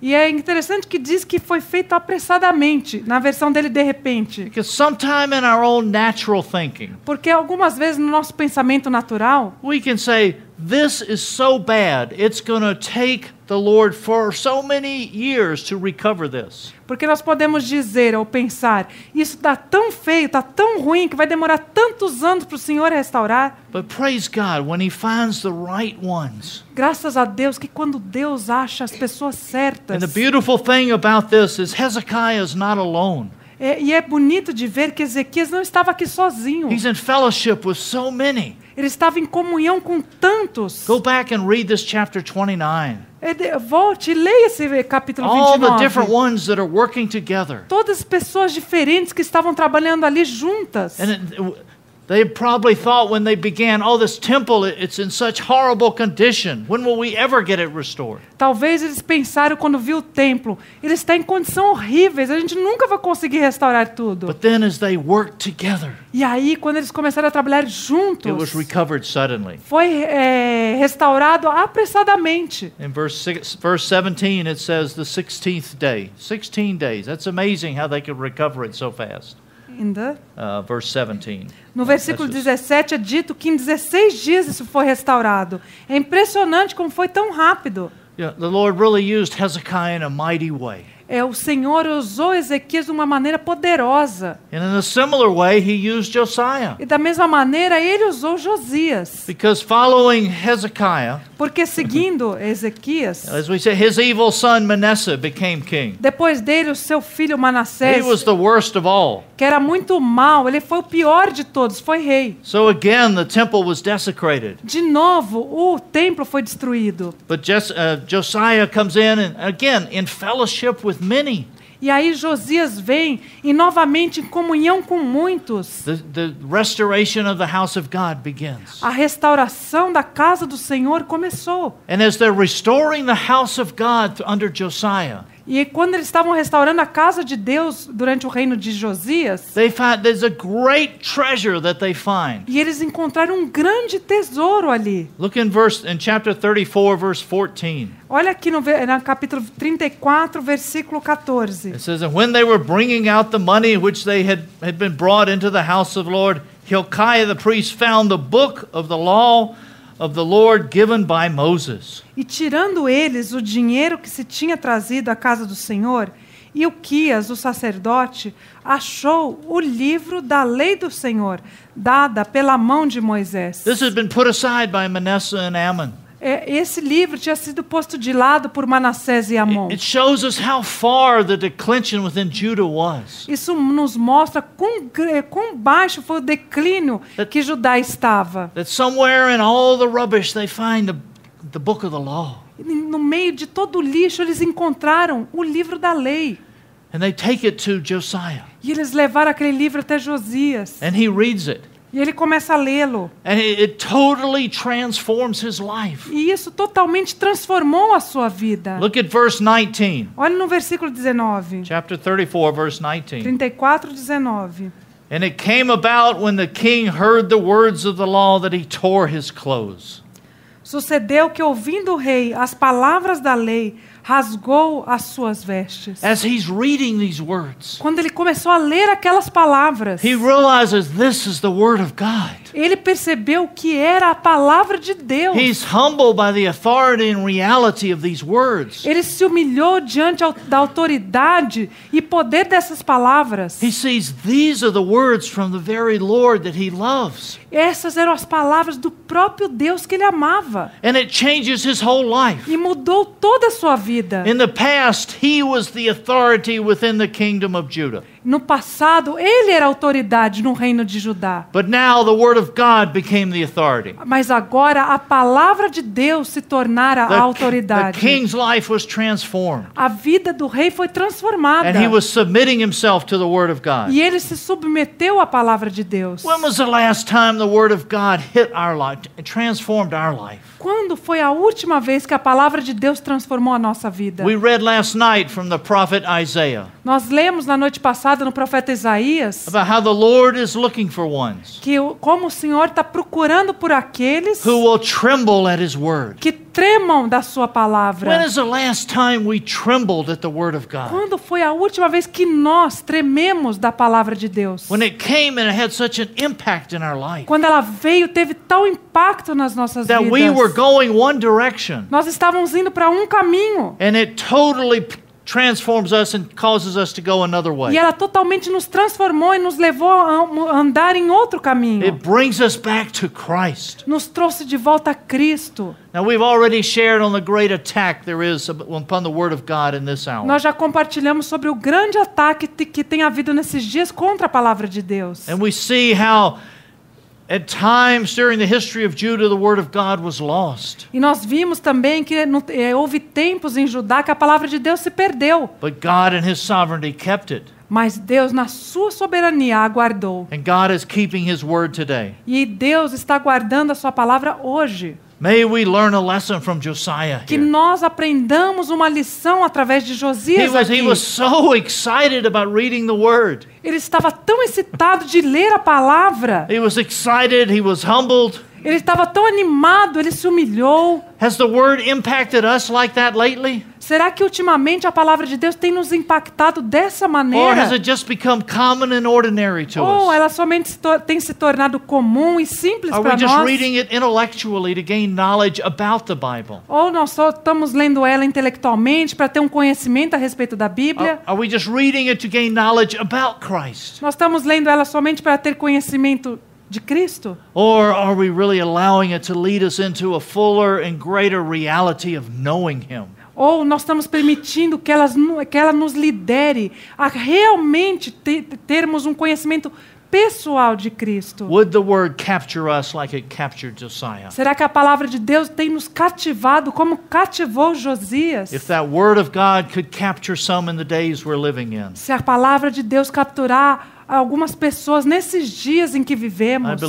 E é interessante que diz que foi feito apressadamente, na versão dele de repente. Because sometime in our own natural thinking, Porque algumas vezes no nosso pensamento natural, we can say this is so bad, it's going to take the Lord for so many years to recover this. Porque nós podemos dizer ou pensar, isso está tão feio, está tão ruim que vai demorar tantos anos para o Senhor restaurar. But praise God when he finds the right ones. Graças a Deus que quando Deus acha as pessoas certas. And the beautiful thing about this is Hezekiah is not alone. É, e é bonito de ver que Ezequias não estava aqui sozinho. He's in fellowship with so many. Ele estava em comunhão com tantos. Go back and read this chapter 29. É, volte e leia esse capítulo 29. All the ones that are Todas as pessoas diferentes que estavam trabalhando ali juntas. And it, They probably thought when they began, oh, this temple, it's in such horrible condition. When will we ever get it restored? Talvez eles pensaram quando viu o templo, ele está em condição horríveis, a gente nunca vai conseguir restaurar tudo. But then as they worked together, e aí quando eles começaram a trabalhar juntos, it was recovered suddenly. Foi é, restaurado apressadamente. In verse, six, verse 17 it says the 16th day. 16 days. That's amazing how they could recover it so fast. In the uh, verse 17. No versículo 17 é dito que em 16 dias isso foi restaurado. É impressionante como foi tão rápido. Yeah, the Lord really used Hezekiah in a mighty way é, o Senhor usou Ezequias de uma maneira poderosa. Way, e da mesma maneira ele usou Josias. Porque seguindo Ezequias, son, Depois dele o seu filho Manassés, que era muito mal, ele foi o pior de todos, foi rei. So again, de novo o templo foi destruído. But Josias uh, comes in and again in fellowship with with many. E aí Josias vem e novamente em comunhão com muitos. The, the restoration of the house of God begins. A restauração da casa do Senhor começou. And as they're restoring the house of God under Josiah. E quando eles estavam restaurando a casa de Deus durante o reino de Josias, E eles encontraram um grande tesouro ali. Look in verse in chapter 34 verse 14. Olha aqui no, no capítulo 34, versículo 14. It says, that when they were bringing out the money which they had had been brought into the house of the Lord, Hilkiah the priest found the book of the law of the Lord given by Moses. E tirando eles o dinheiro que se tinha trazido à casa do Senhor, Ilquias, o sacerdote, achou o livro da lei do Senhor, dada pela mão de Moisés. This had been put aside by Manasseh and Ammon. É, esse livro tinha sido posto de lado por Manassés e Amon. Isso nos mostra quão, é, quão baixo foi o declínio that, que Judá estava. That somewhere in all the rubbish they find the, the book of the law. No meio de todo o lixo eles encontraram o livro da lei. And they take it to Josiah. E eles levaram aquele livro até Josias. And he reads it. E ele começa a lê-lo. Totally e isso totalmente transformou a sua vida. Look at verse 19. Olhe no versículo 19. Chapter 34 verse 19. 34 19. And it came about when the king heard the words of the law that he tore his clothes. Sucedeu que ouvindo o rei as palavras da lei, rasgou as suas vestes. As he's reading these words, Quando ele começou a ler aquelas palavras, he realizes this is the word of God. Ele percebeu que era a palavra de Deus. by the and of these words. Ele se humilhou diante da autoridade e poder dessas palavras. He sees these are the words from the very Lord that he loves. Essas eram as palavras do próprio Deus que ele amava. And it changes his whole life. E mudou toda a sua vida. In the past, he was the authority within the kingdom of Judah. No passado, ele era autoridade no reino de Judá. But now the word of God became the authority. Mas agora a palavra de Deus se tornara the, a autoridade. The king's life was transformed. A vida do rei foi transformada. And he was submitting himself to the word of God. E ele se submeteu à palavra de Deus. When was the last time the word of God hit our life, transformed our life? Quando foi a última vez que a palavra de Deus transformou a nossa vida? Nós lemos na noite passada no profeta Isaías que como o Senhor está procurando por aqueles que tremam da sua palavra. Quando foi a última vez que nós trememos da palavra de Deus? Quando ela veio, teve tal impacto nas nossas vidas. Nós estávamos indo para um caminho. And it totally transforms us and causes us to go another way. E ela totalmente nos transformou e nos levou a andar em outro caminho. It brings us back to Christ. Nos trouxe de volta a Cristo. Now we've already shared on the great attack there is upon the word of God in this hour. Nós já compartilhamos sobre o grande ataque que tem havido nesses dias contra a palavra de Deus. And we see how At times during the history of Judah the word of God was lost. E nós vimos também que eh, houve tempos em Judá que a palavra de Deus se perdeu. But God in his sovereignty kept it. Mas Deus na sua soberania a guardou. And God is keeping his word today. E Deus está guardando a sua palavra hoje. Que nós aprendamos uma lição através de Josias. Ele estava tão excitado de ler a palavra. He was excited, he was humbled. Ele estava tão animado, ele se humilhou. Has the word impacted us like that lately? Será que ultimamente a palavra de Deus tem nos impactado dessa maneira? Or has it just become common and ordinary to Ou ela somente se tem se tornado comum e simples para nós? Just reading it intellectually to gain knowledge about the Bible? Ou nós só estamos lendo ela intelectualmente para ter um conhecimento a respeito da Bíblia? Are, we just reading it to gain knowledge about Christ? Nós estamos lendo ela somente para ter conhecimento de Cristo? Or are we really allowing it to lead us into a fuller and greater reality of knowing him? Ou nós estamos permitindo que, que ela nos lidere a realmente te, termos um conhecimento pessoal de Cristo? Would the word capture us like it captured Josiah? Será que a palavra de Deus tem nos cativado como cativou Josias? If that word of God could capture some in the days we're living in. Se a palavra de Deus capturar algumas pessoas nesses dias em que vivemos.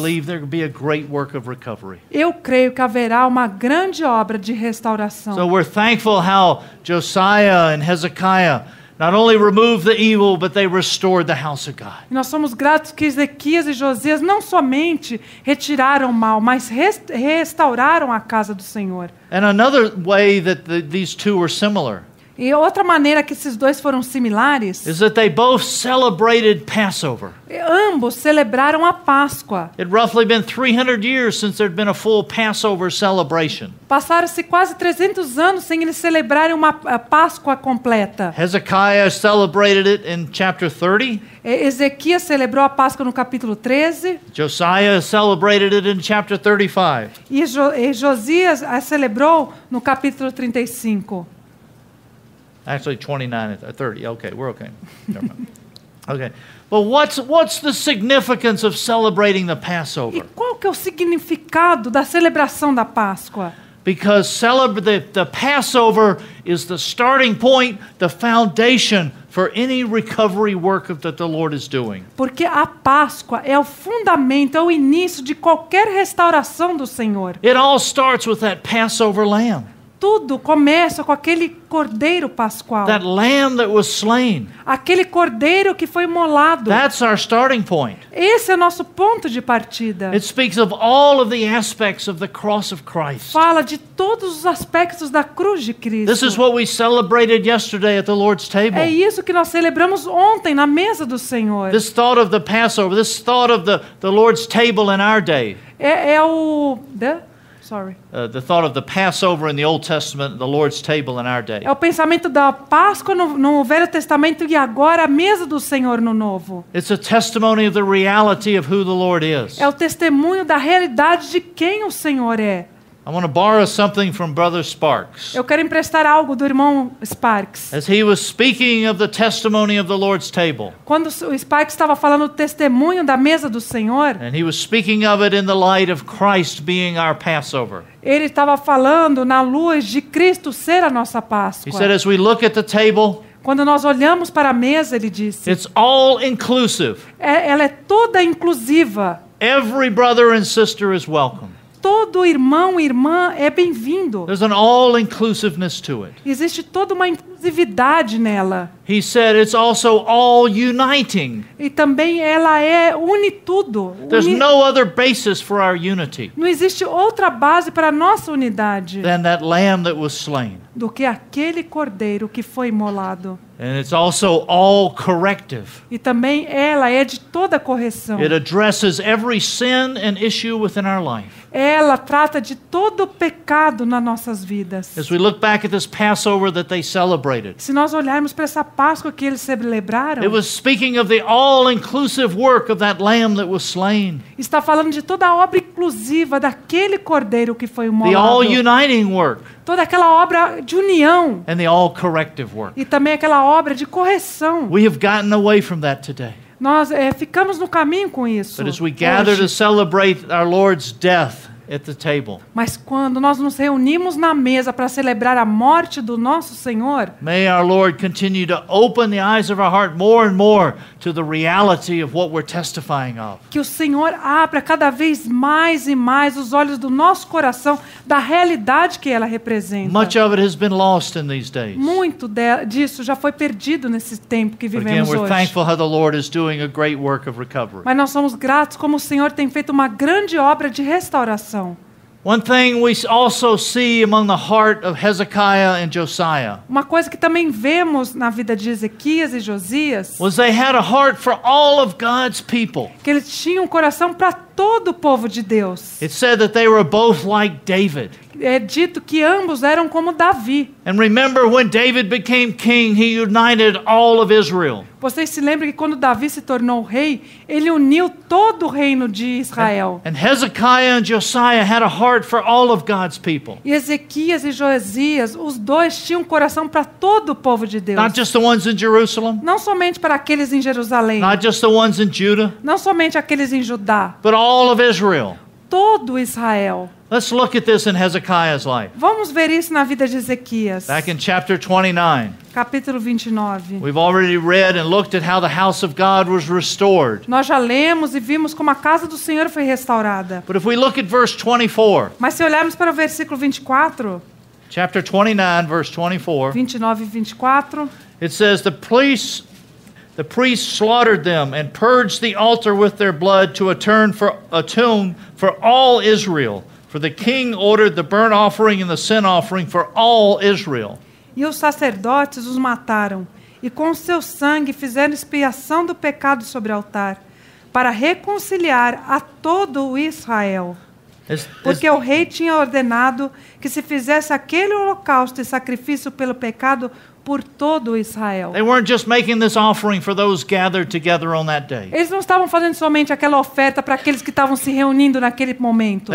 Eu creio que haverá uma grande obra de restauração. So we're thankful how Josiah and Hezekiah not only removed the evil, but they restored the house of God. Nós somos gratos que Ezequias e Josias não somente retiraram o mal, mas restauraram a casa do Senhor. And another way that the, these two were similar. E outra maneira que esses dois foram similares is that they both celebrated Passover. Ambos celebraram a Páscoa. It roughly been 300 years since there'd been a full Passover celebration. Passaram-se quase 300 anos sem eles celebrarem uma Páscoa completa. Hezekiah celebrated it in chapter 30. Ezequias celebrou a Páscoa no capítulo 13. Josiah celebrated it in chapter 35. E, jo e Josias a eh, celebrou no capítulo 35. Actually, 29 and 30. Okay, we're okay. Never mind. Okay. But what's, what's the significance of celebrating the Passover? E qual que é o significado da celebração da Páscoa? Because celebra the, the Passover is the starting point, the foundation for any recovery work that the Lord is doing. Porque a Páscoa é o fundamento, é o início de qualquer restauração do Senhor. It all starts with that Passover lamb. tudo começa com aquele cordeiro pascual. That lamb that was slain. Aquele cordeiro que foi molado. That's our starting point. Esse é o nosso ponto de partida. It speaks of all of the aspects of the cross of Christ. Fala de todos os aspectos da cruz de Cristo. This is what we celebrated yesterday at the Lord's table. É isso que nós celebramos ontem na mesa do Senhor. This thought of the Passover, this thought of the the Lord's table in our day. É, é o the, Sorry. Uh, the thought of the Passover in the Old Testament, the Lord's table in our day. É o pensamento da Páscoa no, no Velho Testamento e agora a mesa do Senhor no Novo. It's a testimony of the reality of who the Lord is. É o testemunho da realidade de quem o Senhor é. Eu quero emprestar algo do irmão Sparks. As he was speaking of the testimony of the Lord's table. Quando o Sparks estava falando do testemunho da mesa do Senhor. And he was speaking of it in the light of Christ being our Passover. Ele estava falando na luz de Cristo ser a nossa Páscoa. He said as we look at the table quando nós olhamos para a mesa, ele disse: It's all inclusive. É, ela é toda inclusiva. Every brother and sister is welcome todo irmão e irmã é bem-vindo. Existe toda uma inclusividade nela. He said it's also all uniting. E também ela é une tudo. There's no other basis for our unity. Não existe outra base para a nossa unidade. Than that lamb that was slain. Do que aquele cordeiro que foi imolado. And it's also all corrective. E também ela é de toda correção. It addresses every sin and issue within our life ela trata de todo o pecado nas nossas vidas. Se nós olharmos para essa Páscoa que eles celebraram, Está falando de toda a obra inclusiva daquele cordeiro que foi morto. Toda aquela obra de união. E também aquela obra de correção. We have gotten away from that today. Nós é, ficamos no caminho com isso. But as we gather hoje. to celebrate our Lord's death, mas quando nós nos reunimos na mesa para celebrar a morte do nosso Senhor, may our Lord continue to open the eyes of our heart more and more to the reality of what we're testifying of. Que o Senhor abra cada vez mais e mais os olhos do nosso coração da realidade que ela representa. Much of it has been lost in these days. Muito de, disso já foi perdido nesse tempo que vivemos again, we're hoje. thankful how the Lord is doing a great work of recovery. Mas nós somos gratos como o Senhor tem feito uma grande obra de restauração coração. Uma coisa que também vemos na vida de Ezequias e Josias. Was they had a heart for all of God's people. Que eles tinham um coração para todo o povo de Deus. It said that they were both like David. É dito que ambos eram como Davi. And remember when David became king, he united all of Israel. Vocês se lembram que quando Davi se tornou rei, ele uniu todo o reino de Israel. And, and Hezekiah and Josiah had a heart for all of God's people. E Ezequias e Josias, os dois tinham um coração para todo o povo de Deus. Not just the ones in Jerusalem. Não somente para aqueles em Jerusalém. Not just the ones in Judah. Não somente aqueles em Judá. But all all of Israel. Todo Israel. Let's look at this in Hezekiah's life. Vamos ver isso na vida de Ezequias. Back in chapter 29. Capítulo 29. We've already read and looked at how the house of God was restored. Nós já lemos e vimos como a casa do Senhor foi restaurada. But if we look at verse 24. Mas se olharmos para o versículo 24, Chapter 29 verse 24. 29 24. It says the priests The priests slaughtered them and purged the altar with their blood to atone for, atone for all Israel. For the king ordered the burnt offering and the sin offering for all Israel. E os sacerdotes os mataram, e com seu sangue fizeram expiação do pecado sobre o altar, para reconciliar a todo o Israel. Porque o rei tinha ordenado que se fizesse aquele holocausto e sacrifício pelo pecado por todo Israel. Eles não estavam fazendo somente aquela oferta para aqueles que estavam se reunindo naquele momento.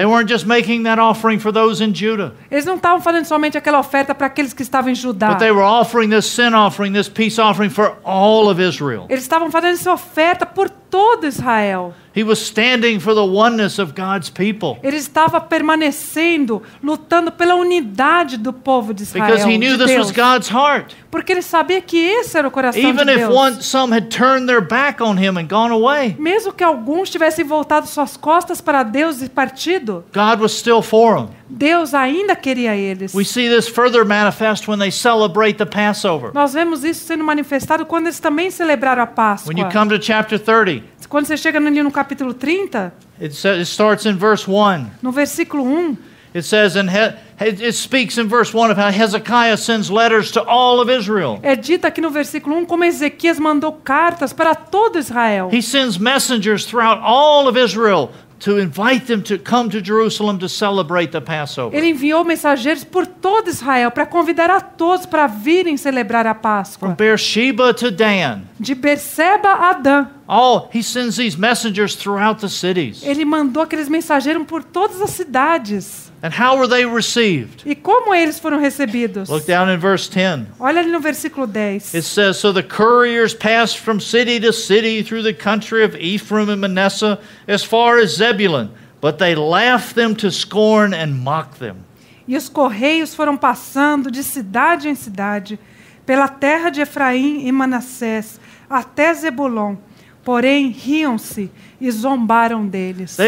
Eles não estavam fazendo somente aquela oferta para aqueles que estavam em Judá. Eles estavam fazendo essa oferta por todo Israel. He was standing for the oneness of God's people. Ele estava permanecendo, lutando pela unidade do povo de Israel. Because he knew de this was God's heart. Porque ele sabia que esse era o coração Even de Deus. If one, some had turned their back on him and gone away, Mesmo que alguns tivessem voltado suas costas para Deus e partido, God was still for them. Deus ainda queria eles. We see this further manifest when they celebrate the Passover. Nós vemos isso sendo manifestado quando eles também celebraram a Páscoa. When you come to chapter 30, quando você chega no capítulo 30, it, says, it starts in verse 1. No versículo 1, It says in it speaks in verse 1 of how Hezekiah sends letters to all of Israel. É dito aqui no versículo 1 como Ezequias mandou cartas para todo Israel. He sends messengers throughout all of Israel to invite them to come to Jerusalem to celebrate the Passover. Ele enviou mensageiros por todo Israel para convidar a todos para virem celebrar a Páscoa. From Beersheba to Dan. De Berseba a Dan. Oh, he sends these messengers throughout the cities. Ele mandou aqueles mensageiros por todas as cidades. And how were they received? E como eles foram recebidos? Look down in verse 10. Olha ali no versículo 10. It says so the couriers passed from city to city through the country of Ephraim and Manasseh as far as Zebulun, but they laughed them to scorn and mocked them. E os correios foram passando de cidade em cidade pela terra de Efraim e Manassés até Zebulon, porém riam-se e zombaram deles.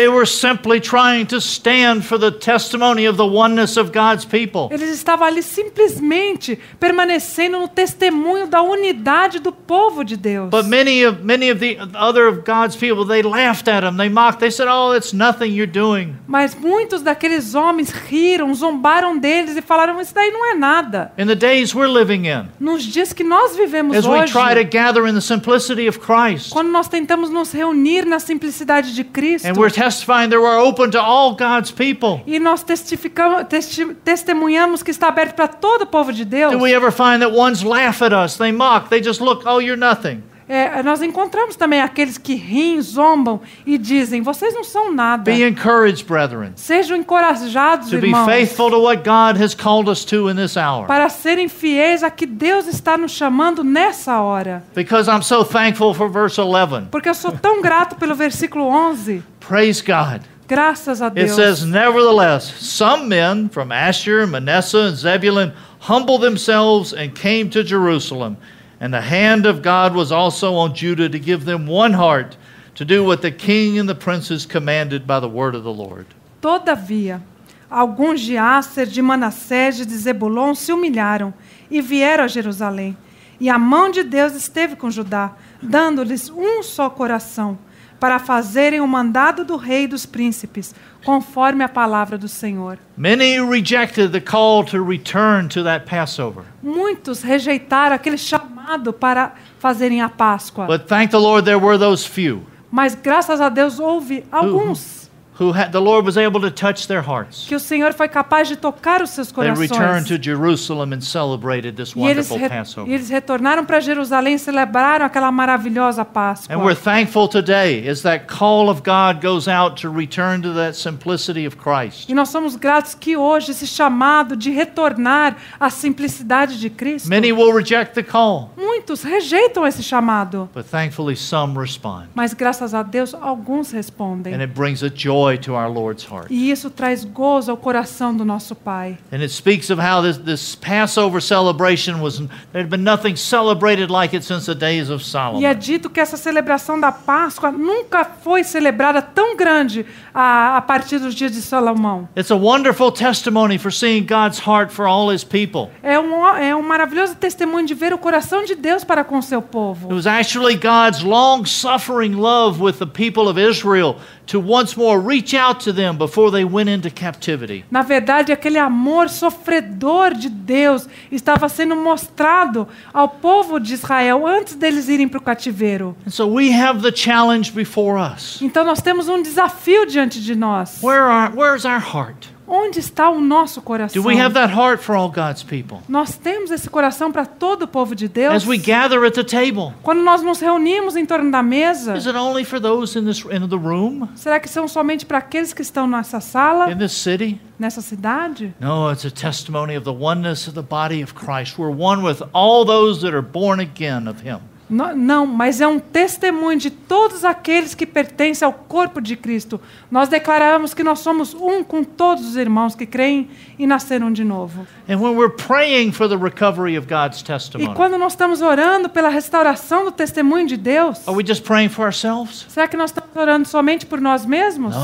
Eles estavam ali simplesmente permanecendo no testemunho da unidade do povo de Deus. But many of many of the other of God's people, they laughed at him, they mocked, they said, "Oh, it's nothing you're doing." Mas muitos daqueles homens riram, zombaram deles e falaram: "Isso daí não é nada." In the days we're living in. Nos dias que nós vivemos hoje. As we try to gather in the simplicity of Christ. Quando nós tentamos nos reunir na simplicidade simplicidade de Cristo. E nós testificamos, testi testemunhamos que está aberto para todo o povo de Deus. Do we ever find that ones laugh at us, they mock, they just look, oh, you're nothing. É, nós encontramos também aqueles que riem, zombam e dizem: vocês não são nada. Be encouraged, brethren. Sejam encorajados, to irmãos. Be faithful to what God has called us to in this hour. Para serem fiéis a que Deus está nos chamando nessa hora. Because I'm so thankful for verse 11. Porque eu sou tão grato pelo versículo 11. Praise God. Graças a Deus. It says, nevertheless, some men from Asher, Manasseh, and Zebulun humbled themselves and came to Jerusalem. And the hand of God was also on Judah to give them one heart to do what the king and the princes commanded by the word of the Lord. Todavia, alguns de Aser de Manassés e de Zebulon se humilharam e vieram a Jerusalém. E a mão de Deus esteve com Judá, dando-lhes um só coração para fazerem o mandado do rei e dos príncipes, conforme a palavra do Senhor. Muitos rejeitaram aquele chamado para fazerem a Páscoa. Mas graças a Deus houve uhum. alguns who had, the Lord was able to touch their hearts. Que o Senhor foi capaz de tocar os seus corações. They returned to Jerusalem and celebrated this wonderful e Passover. eles retornaram para Jerusalém e celebraram aquela maravilhosa Páscoa. And we're thankful today as that call of God goes out to return to that simplicity of Christ. E nós somos gratos que hoje esse chamado de retornar à simplicidade de Cristo. Many will reject the call. Muitos rejeitam esse chamado. But thankfully some respond. Mas graças a Deus alguns respondem. And it brings a joy joy to our Lord's heart. E isso traz gozo ao coração do nosso Pai. And it speaks of how this, this Passover celebration was there had been nothing celebrated like it since the days of Solomon. E é dito que essa celebração da Páscoa nunca foi celebrada tão grande a, a partir dos dias de Salomão. It's a wonderful testimony for seeing God's heart for all his people. É um é um maravilhoso testemunho de ver o coração de Deus para com seu povo. It was actually God's long suffering love with the people of Israel to once more reach out to them before they went into captivity. Na verdade, aquele amor sofredor de Deus estava sendo mostrado ao povo de Israel antes deles irem para o cativeiro. And so we have the challenge before us. Então nós temos um desafio diante de nós. Where are, where's our heart? Onde está o nosso coração? Do we have that heart for all God's people? Nós temos esse coração para todo o povo de Deus. As we gather at the table. Quando nós nos reunimos em torno da mesa. Is it only for those in this in the room? Será que são somente para aqueles que estão nessa sala? In this city? Nessa cidade? No, it's a testimony of the oneness of the body of Christ. We're one with all those that are born again of him. Não, mas é um testemunho de todos aqueles que pertencem ao corpo de Cristo. Nós declaramos que nós somos um com todos os irmãos que creem e nasceram de novo. e quando nós estamos orando pela restauração do testemunho de Deus, será que nós estamos orando somente por nós mesmos?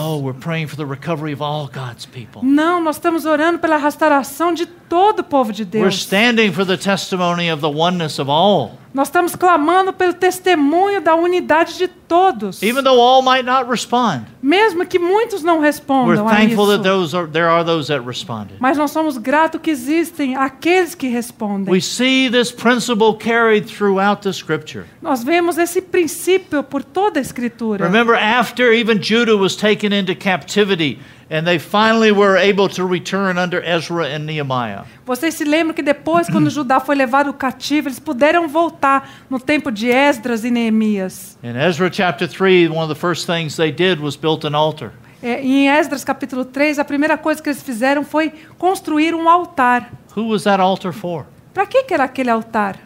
Não, nós estamos orando pela restauração de todo o povo de Deus. We're standing for the testimony of the oneness of all. Nós estamos clamando pelo testemunho da unidade de todos. Even though all might not respond. Mesmo que muitos não respondam We're thankful That those are, there are those that responded. Mas nós somos gratos que existem aqueles que respondem. We see this principle carried throughout the scripture. Nós vemos esse princípio por toda a escritura. Remember after even Judah was taken into captivity And they finally were able to return under Ezra and Nehemiah. Vocês se lembram que depois quando Judá foi levado cativo, eles puderam voltar no tempo de Esdras e Neemias. In Ezra chapter 3, one of the first things they did was built an altar. É, em Esdras capítulo 3, a primeira coisa que eles fizeram foi construir um altar. Who was that altar for? Para que, era aquele altar?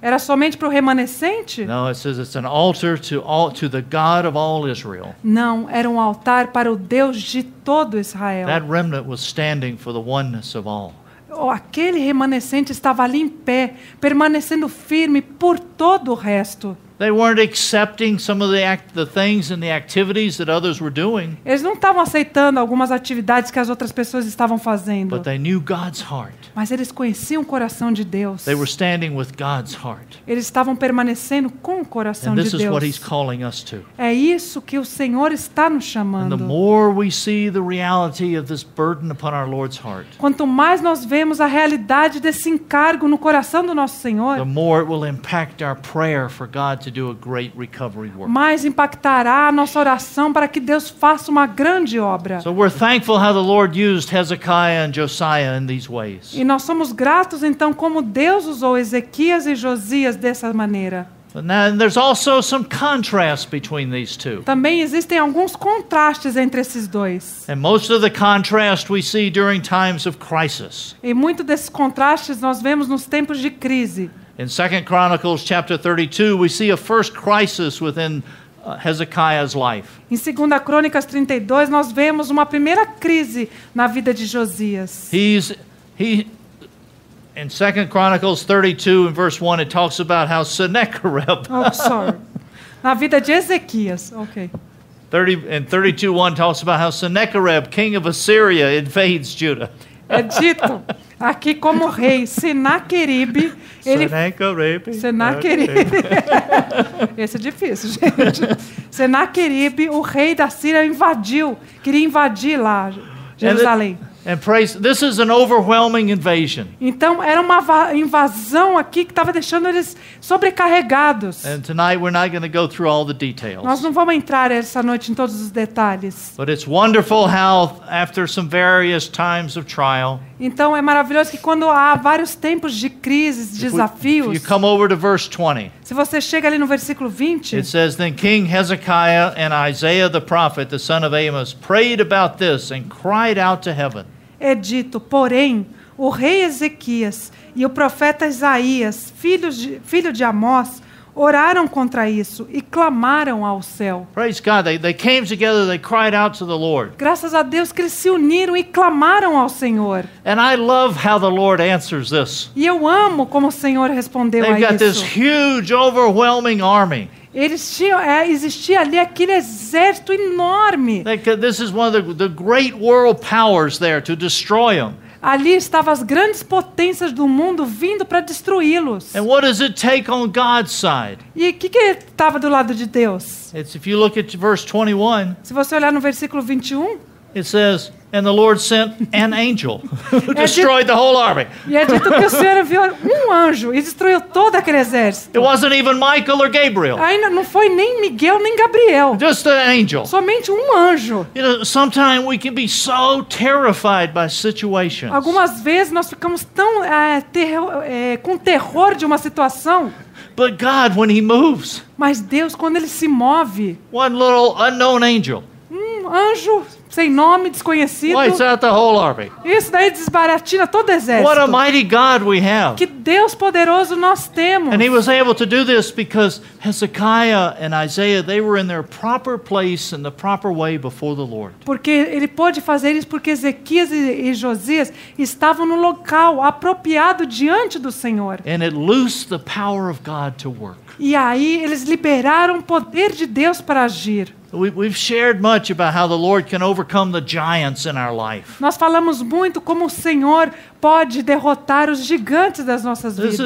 Era somente para o remanescente? No, it says it's an altar to all, to the God of all Israel. Não, era um altar para o Deus de todo Israel. That remnant was standing for the oneness of all. Oh, aquele remanescente estava ali em pé, permanecendo firme por todo o resto. They weren't accepting some of the, act, the things and the activities that others were doing. Eles não estavam aceitando algumas atividades que as outras pessoas estavam fazendo. But they knew God's heart. Mas eles conheciam o coração de Deus. They were standing with God's heart. Eles estavam permanecendo com o coração and this de is Deus. What he's calling us to. É isso que o Senhor está nos chamando. And the more we see the reality of this burden upon our Lord's heart. Quanto mais nós vemos a realidade desse encargo no coração do nosso Senhor, the more it will impact our prayer for God mas impactará a nossa oração para que Deus faça uma grande obra. E nós somos gratos então como Deus usou Ezequias e Josias dessa maneira. Também existem alguns contrastes entre esses dois. E muito desses contrastes nós vemos nos tempos de crise. In Second Chronicles chapter 32, we see a first crisis within uh, Hezekiah's life. Em 2 Crônicas 32, nós vemos uma primeira crise na vida de Josias. He's he in 2 Chronicles 32 in verse 1 it talks about how Sennacherib Oh, sorry. Na vida de Ezequias. Okay. 30 and thirty-two, one talks about how Sennacherib, king of Assyria, invades Judah. É dito aqui como rei Senaqueribe. Ele... Senaqueribe. Senaqueribe. Esse é difícil, gente. Senaqueribe, o rei da Síria, invadiu, queria invadir lá Jerusalém. Então era uma invasão aqui que estava deixando eles sobrecarregados. Nós não vamos entrar essa noite em todos os detalhes. Então é maravilhoso que quando há vários tempos de crises, desafios. Se você chega ali no versículo 20. It says then King Hezekiah and Isaiah the prophet the son of Amos prayed about this and cried out to heaven é dito, porém, o rei Ezequias e o profeta Isaías, filho de, filho de Amós, oraram contra isso e clamaram ao céu. Praise God, they, they came together, they cried out to the Lord. Graças a Deus que eles se uniram e clamaram ao Senhor. And I love how the Lord answers this. E eu amo como o Senhor respondeu They've a got isso. This huge, overwhelming army. Eles tinham, é, existia ali aquele exército enorme. This is one of the, the great world powers there to destroy them. Ali estavam as grandes potências do mundo vindo para destruí-los. And what does it take on God's side? E o que, que estava do lado de Deus? It's, if you look at verse 21, Se você olhar no versículo 21, it says, and the Lord sent an angel who é tipo destroyed the whole army. E é dito que o Senhor enviou um anjo e destruiu todo aquele exército. It wasn't even Michael or Gabriel. não foi nem Miguel nem Gabriel. Just an angel. um anjo. You know, sometimes we can be so terrified by situations. Algumas vezes nós ficamos tão é, é, com terror de uma situação. But God, when He moves. Mas Deus quando Ele se move. One little unknown angel anjo sem nome, desconhecido. Lights out the whole army. Isso daí desbaratina todo o exército. What a mighty God we have. Que Deus poderoso nós temos. And he was able to do this because Hezekiah and Isaiah they were in their proper place in the proper way before the Lord. Porque ele pôde fazer isso porque Ezequias e Josias estavam no local apropriado diante do Senhor. And it loosed the power of God to work. E aí eles liberaram o poder de Deus para agir. Nós falamos muito como o Senhor pode derrotar os gigantes das nossas vidas.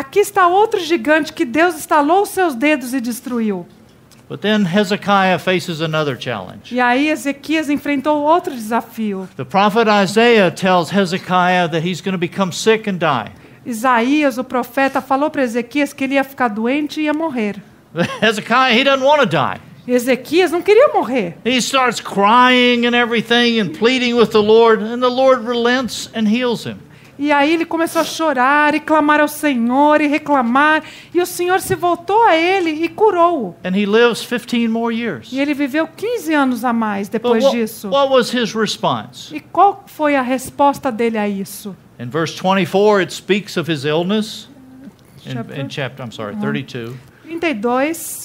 Aqui está outro gigante que Deus estalou os seus dedos e destruiu. But then Hezekiah faces another challenge. E aí Ezequias enfrentou outro desafio. The prophet Isaiah tells Hezekiah that he's going to become sick and die. Isaías, o profeta, falou para Ezequias que ele ia ficar doente e ia morrer. Hezekiah, he want to die. Ezequias não queria morrer. He starts crying and everything and pleading with the Lord, and the Lord relents and heals him. E aí ele começou a chorar e clamar ao Senhor e reclamar, e o Senhor se voltou a ele e curou-o. And he lives 15 more years. E ele viveu 15 anos a mais depois what, disso. What was his response? E qual foi a resposta dele a isso? In verse 24, it speaks of his illness. In, in chapter, I'm sorry, 32. Ah. 32.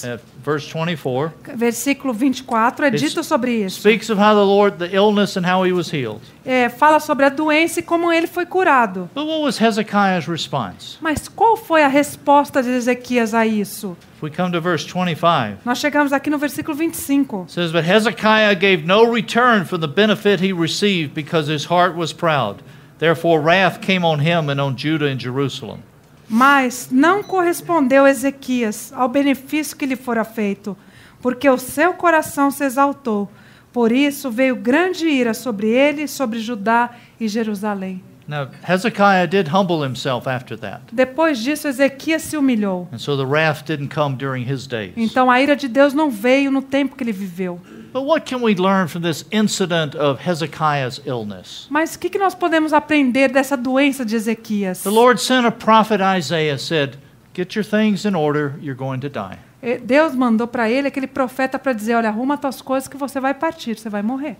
Uh, verse 24. Versículo 24 é dito sobre isso. Speaks of how the Lord the illness and how he was healed. É, fala sobre a doença e como ele foi curado. But what was Hezekiah's response? Mas qual foi a resposta de Ezequias a isso? We come to verse 25. Nós chegamos aqui no versículo 25. Says but Hezekiah gave no return for the benefit he received because his heart was proud. Therefore wrath came on him and on Judah and Jerusalem. Mas não correspondeu Ezequias ao benefício que lhe fora feito, porque o seu coração se exaltou. Por isso veio grande ira sobre ele, sobre Judá e Jerusalém. Now, Hezekiah did humble himself after that. Depois disso, Ezequias se humilhou. And so the wrath didn't come during his days. Então a ira de Deus não veio no tempo que ele viveu. But what can we learn from this incident of Hezekiah's illness? Mas o que, que nós podemos aprender dessa doença de Ezequias? The Lord sent a prophet Isaiah said, "Get your things in order, you're going to die." Deus mandou para ele aquele profeta para dizer, olha, arruma tuas coisas que você vai partir, você vai morrer.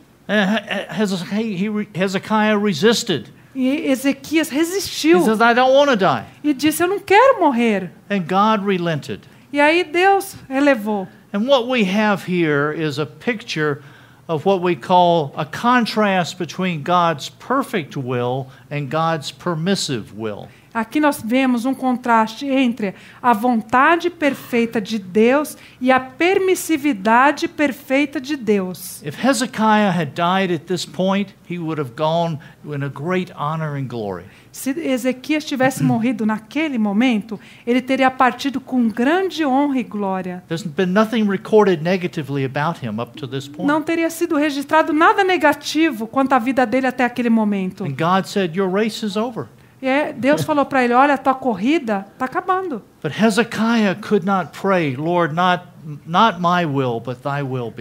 Hezekiah resisted. E Ezequias resistiu. Says, e disse, eu não quero morrer. E aí Deus relevou. And what we have here is a picture of what we call a contrast between God's perfect will and God's permissive will. Aqui nós vemos um contraste entre a vontade perfeita de Deus e a permissividade perfeita de Deus. If Hezekiah had died at this point, he would have gone in a great honor and glory. Se Ezequias tivesse morrido naquele momento, ele teria partido com grande honra e glória. Não teria sido registrado nada negativo quanto à vida dele até aquele momento. And God said, Your race is over. E Deus falou para ele: Olha, a tua corrida está acabando.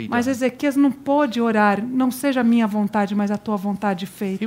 Mas Ezequias não pôde orar, não seja a minha vontade, mas a tua vontade feita.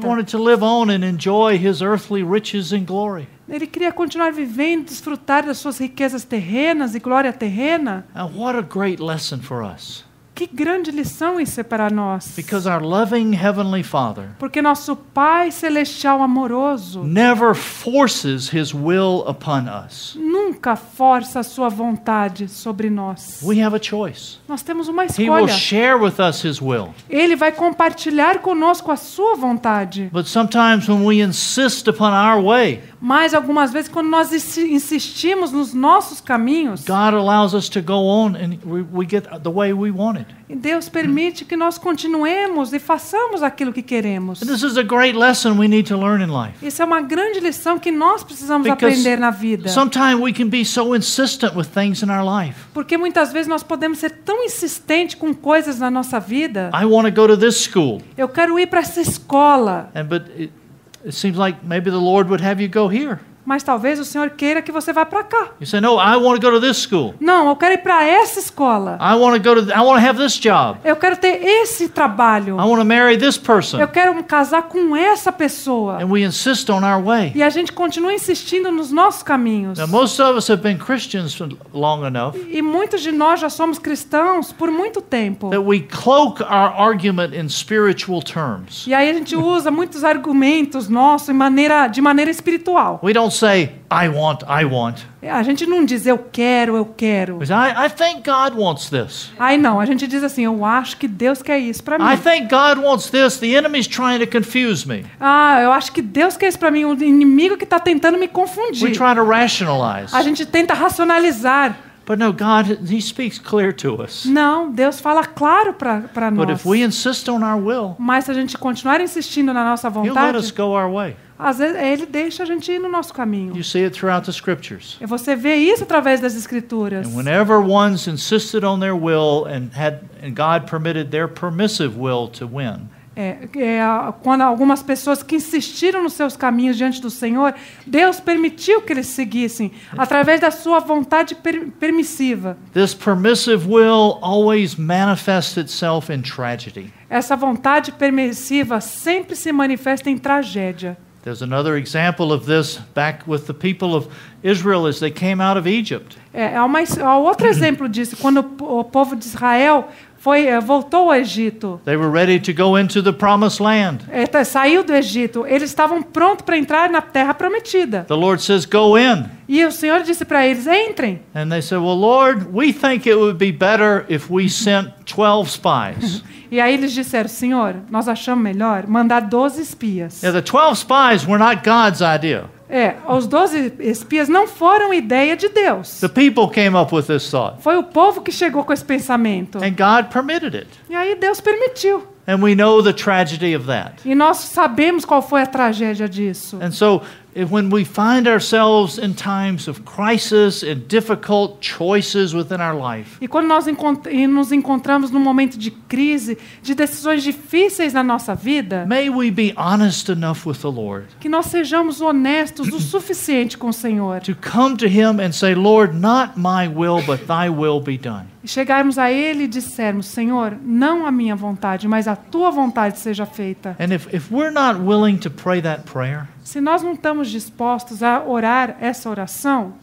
Ele queria continuar vivendo, desfrutar das suas riquezas terrenas e glória terrena. And what a great lesson for us. Que grande lição isso é para nós. Because our loving heavenly Father Porque nosso Pai celestial amoroso never forces his will upon us. Nunca força a sua vontade sobre nós. We have a choice. Nós temos uma He will share with us his will. Ele vai compartilhar conosco a sua vontade. But sometimes when we insist upon our way, Mas algumas vezes quando nós insistimos nos nossos caminhos, God allows us to go on and we, we get the way we want it good. E Deus permite que nós continuemos e façamos aquilo que queremos. This is a great lesson we need to learn in life. Isso é uma grande lição que nós precisamos Because aprender na vida. Sometimes we can be so insistent with things in our life. Porque muitas vezes nós podemos ser tão insistente com coisas na nossa vida. I want to go to this school. Eu quero ir para essa escola. And but it, it seems like maybe the Lord would have you go here mas talvez o Senhor queira que você vá para cá. You say, no, I want to go to this school. Não, eu quero ir para essa escola. I want to go to, I want to have this job. Eu quero ter esse trabalho. I want to marry this person. Eu quero me casar com essa pessoa. And we insist on our way. E a gente continua insistindo nos nossos caminhos. Now, most of us have been Christians for long enough. E, e muitos de nós já somos cristãos por muito tempo. That we cloak our argument in spiritual terms. E aí a gente usa muitos argumentos nossos de maneira de maneira espiritual. We don't say I want, I want. É, a gente não diz eu quero, eu quero. I, I think God wants this. Ai não, a gente diz assim, eu acho que Deus quer isso para mim. I think God wants this. The enemy's trying to confuse me. Ah, eu acho que Deus quer isso para mim, o inimigo que está tentando me confundir. We try to rationalize. A gente tenta racionalizar. But no, God, He speaks clear to us. Não, Deus fala claro para nós. But if we insist on our will, mas se a gente continuar insistindo na nossa vontade, He'll let us go our way. Às vezes ele deixa a gente ir no nosso caminho. You see it throughout the scriptures. E você vê isso através das escrituras. And whenever ones insisted on their will and had and God permitted their permissive will to win. É, é, quando algumas pessoas que insistiram nos seus caminhos diante do Senhor, Deus permitiu que eles seguissem através da sua vontade per permissiva. This permissive will always manifests itself in tragedy. Essa vontade permissiva sempre se manifesta em tragédia. There's another example of this back with the people of Israel as they came out of Egypt. É, há, uma, há outro exemplo disso, quando o povo de Israel foi eh, voltou ao Egito. They were ready to go into the promised land. É, tá, saiu do Egito. Eles estavam prontos para entrar na terra prometida. The Lord says, "Go in." E o Senhor disse para eles, entrem. And they said, "Well, Lord, we think it would be better if we sent 12 spies." E aí eles disseram, Senhor, nós achamos melhor mandar 12 espias. Yeah, the 12 spies were not God's idea. É, os doze espias não foram ideia de Deus. The people came up with this thought. Foi o povo que chegou com esse pensamento. And God permitted it. E aí Deus permitiu. And we know the tragedy of that. E nós sabemos qual foi a tragédia disso. And so eh, when we find ourselves in times of crisis and difficult choices within our life. E quando nós encont e nos encontramos num momento de crise, de decisões difíceis na nossa vida, may we be honest enough with the Lord. Que nós sejamos honestos o suficiente com o Senhor. To come to him and say, Lord, not my will but thy will be done. E chegarmos a ele e dissermos, Senhor, não a minha vontade, mas a tua vontade seja feita. If, if prayer, se nós não estamos dispostos a orar essa oração,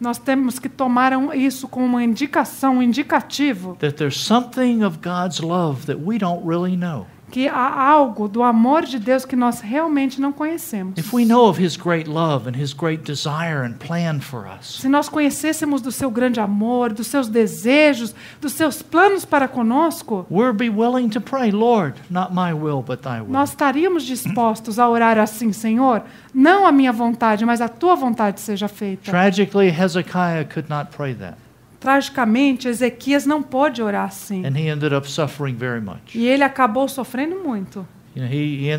nós temos que tomar isso como uma indicação, um indicativo. That there's something of God's love that we don't really know que há algo do amor de Deus que nós realmente não conhecemos. Se nós conhecêssemos do seu grande amor, dos seus desejos, dos seus planos para conosco, Nós estaríamos dispostos a orar assim, Senhor, não a minha vontade, mas a tua vontade seja feita. Tragicamente, Hezekiah não not orar assim. Tragicamente, Ezequias não pôde orar assim. And he ended up suffering very much. E ele acabou sofrendo muito. Ele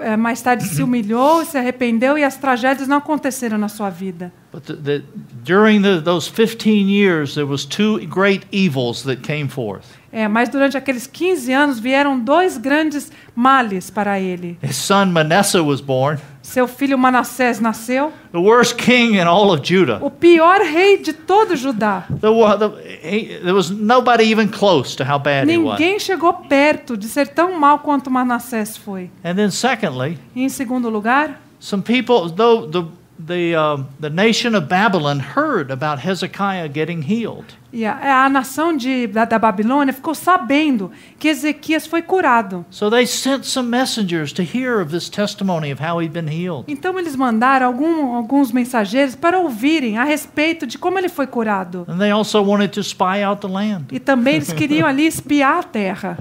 eh, mais tarde se humilhou, se arrependeu e as tragédias não aconteceram na sua vida. But the, the, during the, those 15 years there was two great evils that came forth. É, mas durante aqueles 15 anos vieram dois grandes males para ele. His son Manasseh was born. Seu filho Manassés nasceu. The worst king in all of Judah. O pior rei de todo Judá. The, the, there was nobody even close to how bad Ninguém he was. chegou perto de ser tão mal quanto Manassés foi. And then secondly, e em segundo lugar, some people though the the, uh, the nation of Babylon heard about Hezekiah getting healed. Yeah, a nação de, da, da, Babilônia ficou sabendo que Ezequias foi curado. So they sent some messengers to hear of this testimony of how he'd been healed. Então eles mandaram algum, alguns mensageiros para ouvirem a respeito de como ele foi curado. And they also wanted to spy out the land. E também eles queriam ali espiar a terra.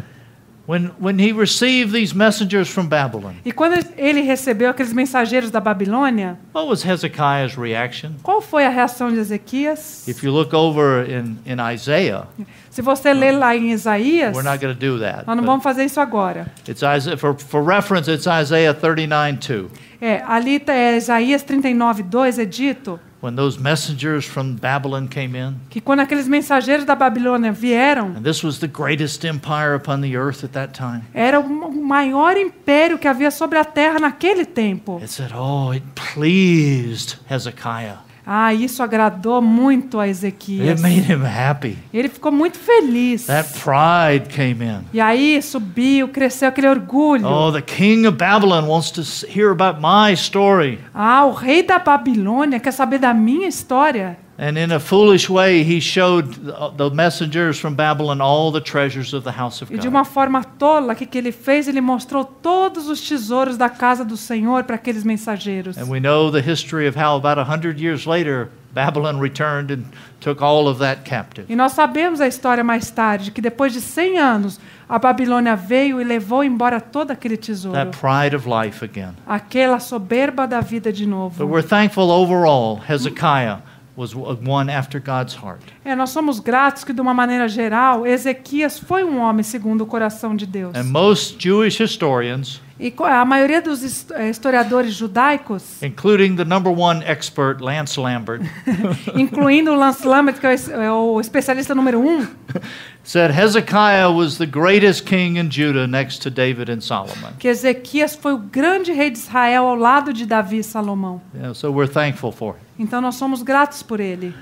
When, when he received these messengers from Babylon, e quando ele recebeu aqueles mensageiros da Babilônia, what was Hezekiah's reaction? qual foi a reação de Ezequias? If you look over in, in Isaiah, Se você ler lá em Isaías, we're not do that, nós não vamos fazer isso agora. It's Isaiah, for, for reference, it's Isaiah 39, 2. É, ali tá, é Isaías 39, 2 é dito. When those messengers from Babylon came in, que quando aqueles mensageiros da Babilônia vieram, and this was the greatest empire upon the earth at that time. Era o maior império que havia sobre a terra naquele tempo. It said, "Oh, it pleased Hezekiah." Ah, isso agradou muito a Ezequias. It made him happy. Ele ficou muito feliz. That pride came in. E aí subiu, cresceu aquele orgulho. Oh, the king of Babylon wants to hear about my story. Ah, o rei da Babilônia quer saber da minha história. And in a foolish way, he showed the messengers from Babylon all the treasures of the house of God. E de uma forma tola, o que, que ele fez? Ele mostrou todos os tesouros da casa do Senhor para aqueles mensageiros. And we know the history of how about 100 years later Babylon returned and took all of that captive. E nós sabemos a história mais tarde que depois de 100 anos a Babilônia veio e levou embora todo aquele tesouro. That pride of life again. Aquela soberba da vida de novo. But we're thankful overall, Hezekiah was one after God's heart. É, nós somos gratos que de uma maneira geral, Ezequias foi um homem segundo o coração de Deus. And most Jewish historians e é? a maioria dos eh, historiadores judaicos, including the number one expert Lance Lambert, incluindo Lance Lambert que é o é especialista número um, said Hezekiah was the greatest king in Judah next to David and Solomon. Que Ezequias foi o grande rei de Israel ao lado de Davi e Salomão. Yeah, so we're thankful for Então nós somos gratos por ele.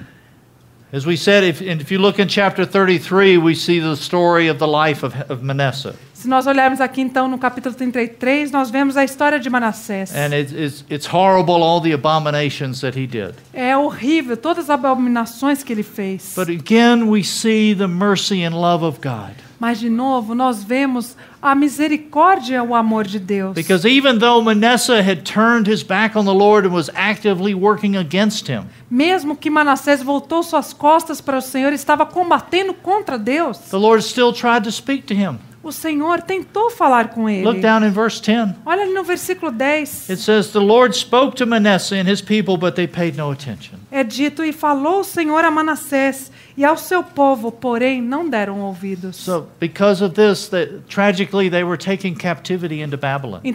As we said, if, if you look in chapter 33, we see the story of the life of, of Manasseh. Se nós olharmos aqui então no capítulo 33, nós vemos a história de Manassés. And it's, it's horrible all the abominations that he did. É horrível todas as abominações que ele fez. But again we see the mercy and love of God. Mas de novo nós vemos a misericórdia, o amor de Deus. Because even though Manasseh had turned his back on the Lord and was actively working against him. Mesmo que Manassés voltou suas costas para o Senhor, estava combatendo contra Deus. The Lord still tried to speak to him o Senhor tentou falar com ele. Look down in verse 10. Olha ali no versículo 10. It says the Lord spoke to Manasseh and his people but they paid no attention. É dito e falou o Senhor a Manassés e ao seu povo, porém, não deram ouvidos.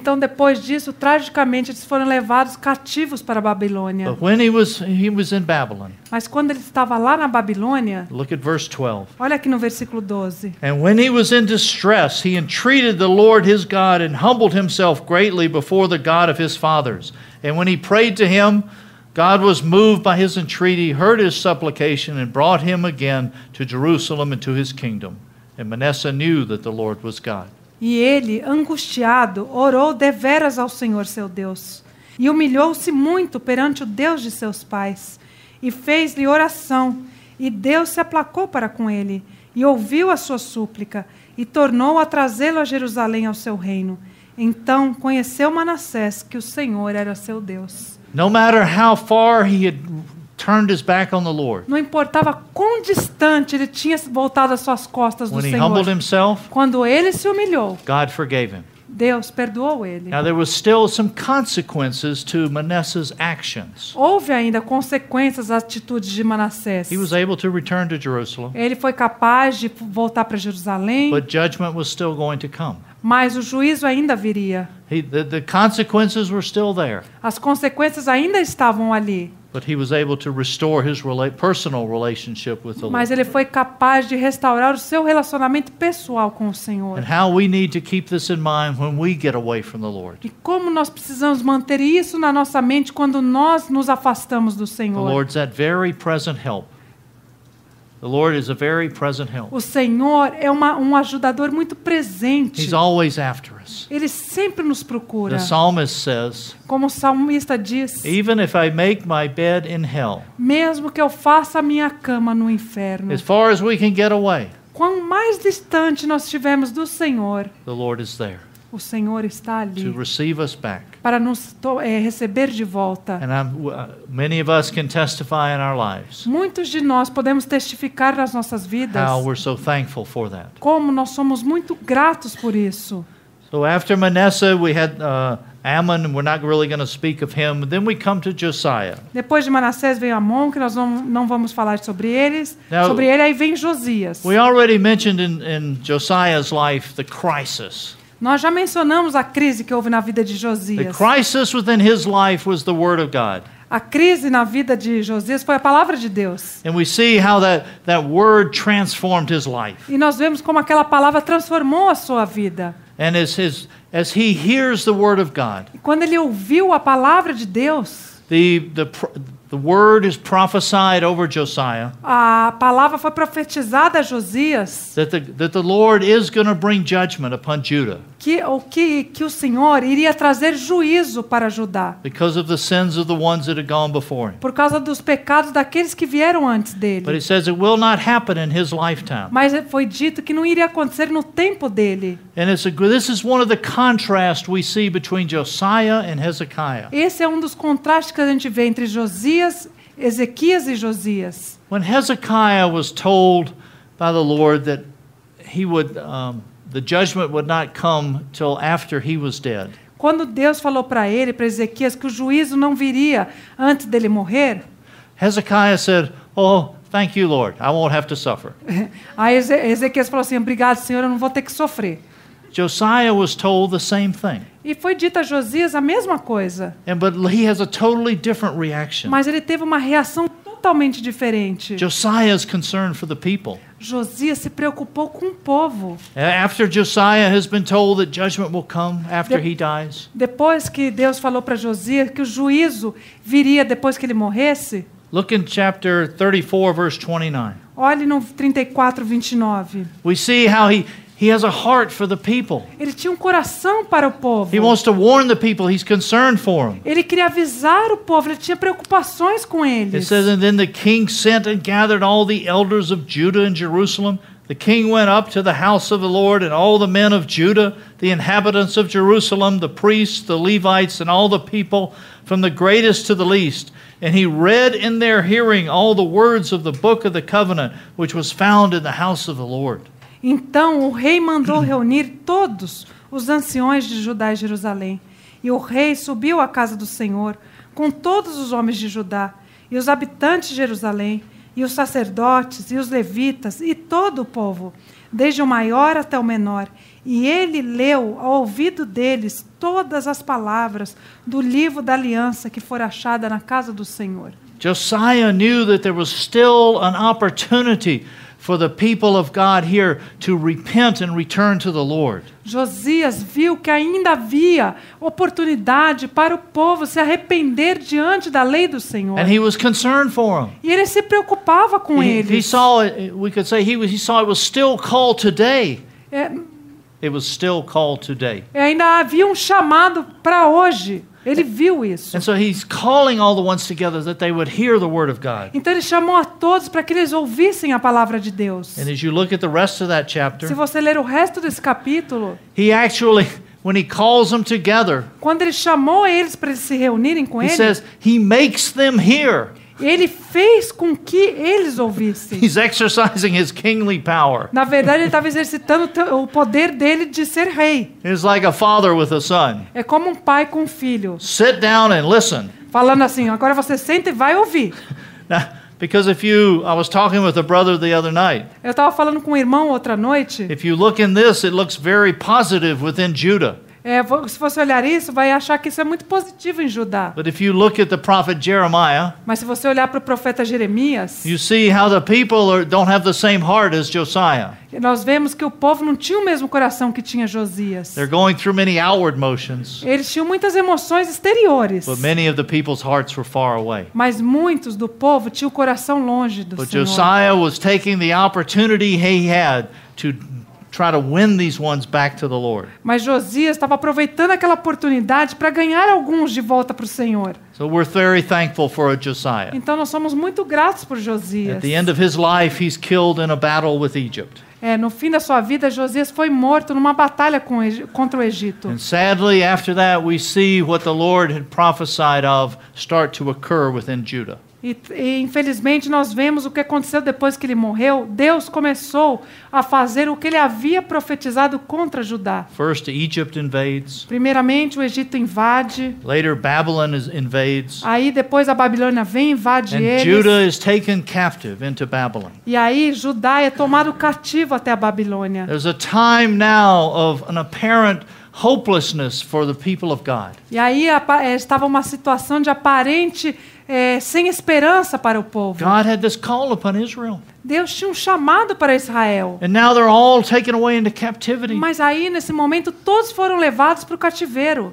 Então depois disso, tragicamente eles foram levados cativos para a Babilônia. But when he was he was in Babylon. Mas quando ele estava lá na Babilônia, Look at verse 12. Olha aqui no versículo 12. E quando ele estava em distress, ele entreated the Lord his God and humbled himself greatly before the God of his fathers. And when he prayed to him, God was moved by his entreaty, heard his supplication, and brought him again to Jerusalem and to his kingdom. And Manasseh knew that the Lord was God. E ele, angustiado, orou deveras ao Senhor seu Deus, e humilhou-se muito perante o Deus de seus pais, e fez-lhe oração, e Deus se aplacou para com ele, e ouviu a sua súplica, e tornou a trazê-lo a Jerusalém ao seu reino. Então conheceu Manassés que o Senhor era seu Deus. No matter how far he had turned his back on the Lord. Não importava quão distante ele tinha voltado as suas costas do Senhor. humbled himself, Quando ele se humilhou, God forgave him. Deus perdoou ele. Now there was still some consequences to Manasseh's actions. Houve ainda consequências às atitudes de Manassés. He was able to return to Jerusalem. Ele foi capaz de voltar para Jerusalém. But judgment was still going to come. Mas o juízo ainda viria. He, the, the consequences were still there. As consequências ainda estavam ali. But he was able to restore his rela personal relationship with the Mas ele foi capaz de restaurar o seu relacionamento pessoal com o Senhor. And how we need to keep this in mind when we get away from the Lord. E como nós precisamos manter isso na nossa mente quando nós nos afastamos do Senhor. The Lord's that very present help. O Senhor é uma, um ajudador muito presente. Ele sempre nos procura. Como o salmista diz, mesmo que eu faça a minha cama no inferno, as far as we can get away, quanto mais distante nós estivermos do Senhor, o Senhor está ali para nos é, receber de volta. Muitos de nós podemos testificar nas nossas vidas. So como nós somos muito gratos por isso. So after Manasseh we had uh, Ammon, we're not really going to speak of him. Then we come to Josiah. Depois de Manassés veio Amon, que nós não, não vamos falar sobre eles. Now, sobre ele aí vem Josias. We already mentioned in, in Josiah's life the crisis. Nós já mencionamos a crise que houve na vida de Josias. The his life was the word of God. A crise na vida de Josias foi a palavra de Deus. That, that e nós vemos como aquela palavra transformou a sua vida. As his, as God, e quando ele ouviu a palavra de Deus, the, the, The word is prophesied over Josiah. A palavra foi profetizada a Josias. That the, that the Lord is going to bring judgment upon Judah. Que o que que o Senhor iria trazer juízo para Judá. Because of the sins of the ones that had gone before him. Por causa dos pecados daqueles que vieram antes dele. But says it will not happen in his lifetime. Mas foi dito que não iria acontecer no tempo dele. And it's a, this is one of the contrasts we see between Josiah and Hezekiah. Esse é um dos contrastes que a gente vê entre Josias Josias, Ezequias e Josias. When Hezekiah was told by the Lord that he would um, the judgment would not come till after he was dead. Quando Deus falou para ele, para Ezequias, que o juízo não viria antes dele morrer, Hezekiah said, "Oh, thank you, Lord. I won't have to suffer." Aí Ezequias falou assim: "Obrigado, Senhor, eu não vou ter que sofrer." Josiah was told the same thing. E foi dita a Josias a mesma coisa. And, but he has a totally different reaction. Mas ele teve uma reação totalmente diferente. Josiah's concern for the people. Josias se preocupou com o povo. Depois que Deus falou para Josias que o juízo viria depois que ele morresse. Look in chapter 34 verse 29. Olhe no 34 29. We see how he He has a heart for the people. Ele tinha um coração para o povo. He wants to warn the people. He's concerned for them. Ele queria avisar o povo. Ele tinha preocupações com eles. It says, and then the king sent and gathered all the elders of Judah and Jerusalem. The king went up to the house of the Lord, and all the men of Judah, the inhabitants of Jerusalem, the priests, the Levites, and all the people, from the greatest to the least. And he read in their hearing all the words of the book of the covenant, which was found in the house of the Lord. Então o rei mandou reunir todos os anciões de Judá e Jerusalém. E o rei subiu à casa do Senhor com todos os homens de Judá e os habitantes de Jerusalém, e os sacerdotes e os levitas e todo o povo, desde o maior até o menor. E ele leu ao ouvido deles todas as palavras do livro da aliança que fora achada na casa do Senhor. Josiah knew that there was still an opportunity for the people of God here to repent and return to the Lord. Josias viu que ainda havia oportunidade para o povo se arrepender diante da lei do Senhor. And he was concerned for them. E ele se preocupava com he, eles. He saw it, we could say he, was, he saw it was still called today. É, it was still called today. É, ainda havia um chamado para hoje. Ele viu isso. And so he's calling all the ones together that they would hear the word of God. Então ele chamou a todos para que eles ouvissem a palavra de Deus. And as you look at the rest of that chapter, se você ler o resto desse capítulo, he actually when he calls them together, quando ele chamou eles para se reunirem com he ele, says he makes them hear. Ele fez com que eles ouvissem. He's exercising his kingly power. Na verdade, ele estava exercitando o poder dele de ser rei. It's like a father with a son. É como um pai com um filho. Sit down and listen. Falando assim, agora você senta e vai ouvir. Because if you, I was talking with a brother the other night. Eu estava falando com um irmão outra noite. If you look in this, it looks very positive within Judah. É, se você olhar isso, vai achar que isso é muito positivo em Judá. Mas se você olhar para o profeta Jeremias, Nós vemos que o povo não tinha o mesmo coração que tinha Josias. Eles tinham muitas emoções exteriores. Mas muitos do povo tinham o coração longe do But Senhor. Josias estava aproveitando a oportunidade que ele tinha try to win these ones back to the Lord. Mas Josias estava aproveitando aquela oportunidade para ganhar alguns de volta para o Senhor. So we're very thankful for Josiah. Então nós somos muito gratos por Josias. At the end of his life, he's killed in a battle with Egypt. É, no fim da sua vida, Josias foi morto numa batalha com, contra o Egito. And sadly, after that, we see what the Lord had prophesied of start to occur within Judah. E, e, infelizmente nós vemos o que aconteceu depois que ele morreu. Deus começou a fazer o que ele havia profetizado contra Judá. First, Egypt invades. Primeiramente o Egito invade. Later, Babylon invades. Aí depois a Babilônia vem invade And eles. Judah is taken captive into Babylon. E aí Judá é tomado cativo até a Babilônia. There's a time now of an apparent hopelessness for the people of God. E aí eh, estava uma situação de aparente é, sem esperança para o povo. God had this call upon Israel. Deus tinha um chamado para Israel. Mas aí nesse momento todos foram levados para o cativeiro.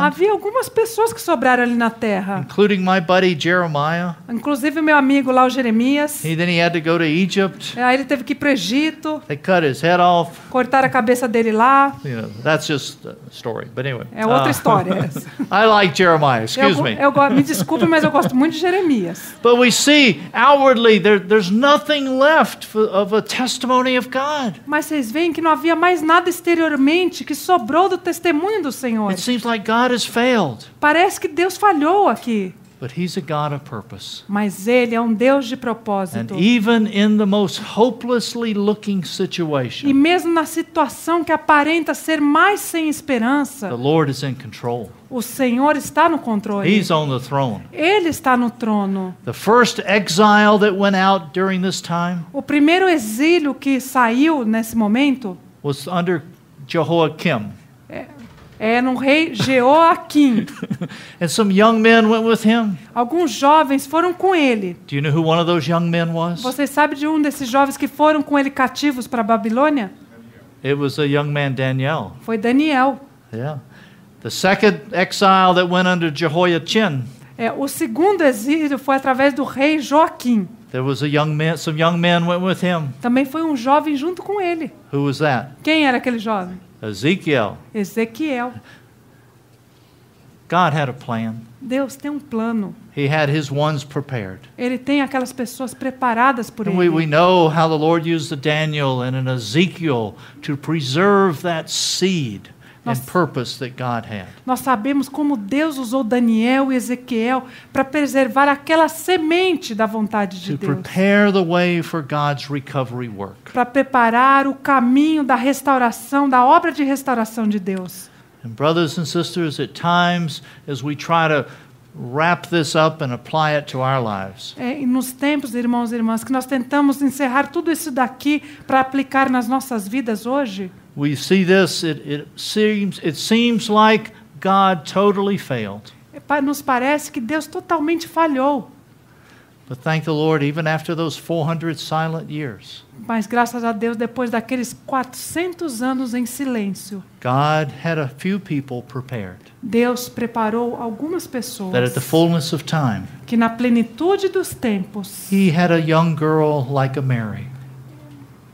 Havia algumas pessoas que sobraram ali na terra. Including my buddy Jeremiah. Inclusive meu amigo lá o Jeremias. He, then he had to go to Egypt. É, aí ele teve que ir para o Egito. They cut his head off. Cortaram a cabeça dele lá. You know, that's just a story. But anyway. É outra uh, história essa. I like Jeremiah. Excuse eu, me. Eu, me desculpe, mas eu gosto muito de Jeremias. But we see outwardly there, there's nothing left of a testimony of God. Mas vocês veem que não havia mais nada exteriormente que sobrou do testemunho do Senhor. It seems like God has failed. Parece que Deus falhou aqui. Mas ele é um Deus de propósito. E mesmo na situação que aparenta ser mais sem esperança, O Senhor está no controle. Ele está no trono. O primeiro exílio que saiu nesse momento was under Jehoiakim. Era é um rei Jeoaquim. And some young men went with him. Alguns jovens foram com ele. Do you know who one of those young men was? Você sabe de um desses jovens que foram com ele cativos para Babilônia? It was a young man Daniel. Foi Daniel. Yeah. The second exile that went under Jehoiachin. É, o segundo exílio foi através do rei Joaquim. There was a young man, some young men went with him. Também foi um jovem junto com ele. Who was that? Quem era aquele jovem? Ezekiel. Ezequiel. God had a plan. Deus tem um plano. He had his ones prepared. Ele tem aquelas pessoas preparadas por and ele. We, we know how the Lord used the Daniel and an Ezekiel to preserve that seed. Nós, purpose that God had. nós sabemos como Deus usou Daniel e Ezequiel para preservar aquela semente da vontade de to Deus. Prepare the way for God's recovery work. Para preparar o caminho da restauração, da obra de restauração de Deus. And brothers and sisters, at times as we try to wrap this up and apply it to our lives. É, nos tempos, irmãos e irmãs, que nós tentamos encerrar tudo isso daqui para aplicar nas nossas vidas hoje we see this, it, it, seems, it seems like God totally failed. É, nos parece que Deus totalmente falhou. But thank the Lord, even after those 400 silent years. Mas graças a Deus, depois daqueles 400 anos em silêncio, God had a few people prepared. Deus preparou algumas pessoas. That at the fullness of time, que na plenitude dos tempos, He had a young girl like a Mary.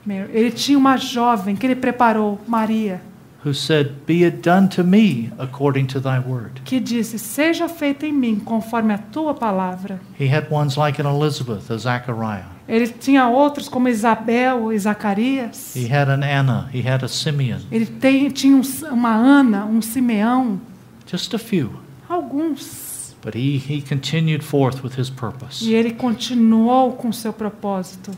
Mary. Ele tinha uma jovem que ele preparou, Maria. Who said, "Be it done to me according to thy word." Que disse, seja feita em mim conforme a tua palavra. He had ones like an Elizabeth, a Zachariah. Ele tinha outros como Isabel e Zacarias. He had an Anna, he had a Simeon. Ele tem, tinha um, uma Ana, um Simeão. Just a few. Alguns. But he, he continued forth with his purpose. E ele continuou com seu propósito.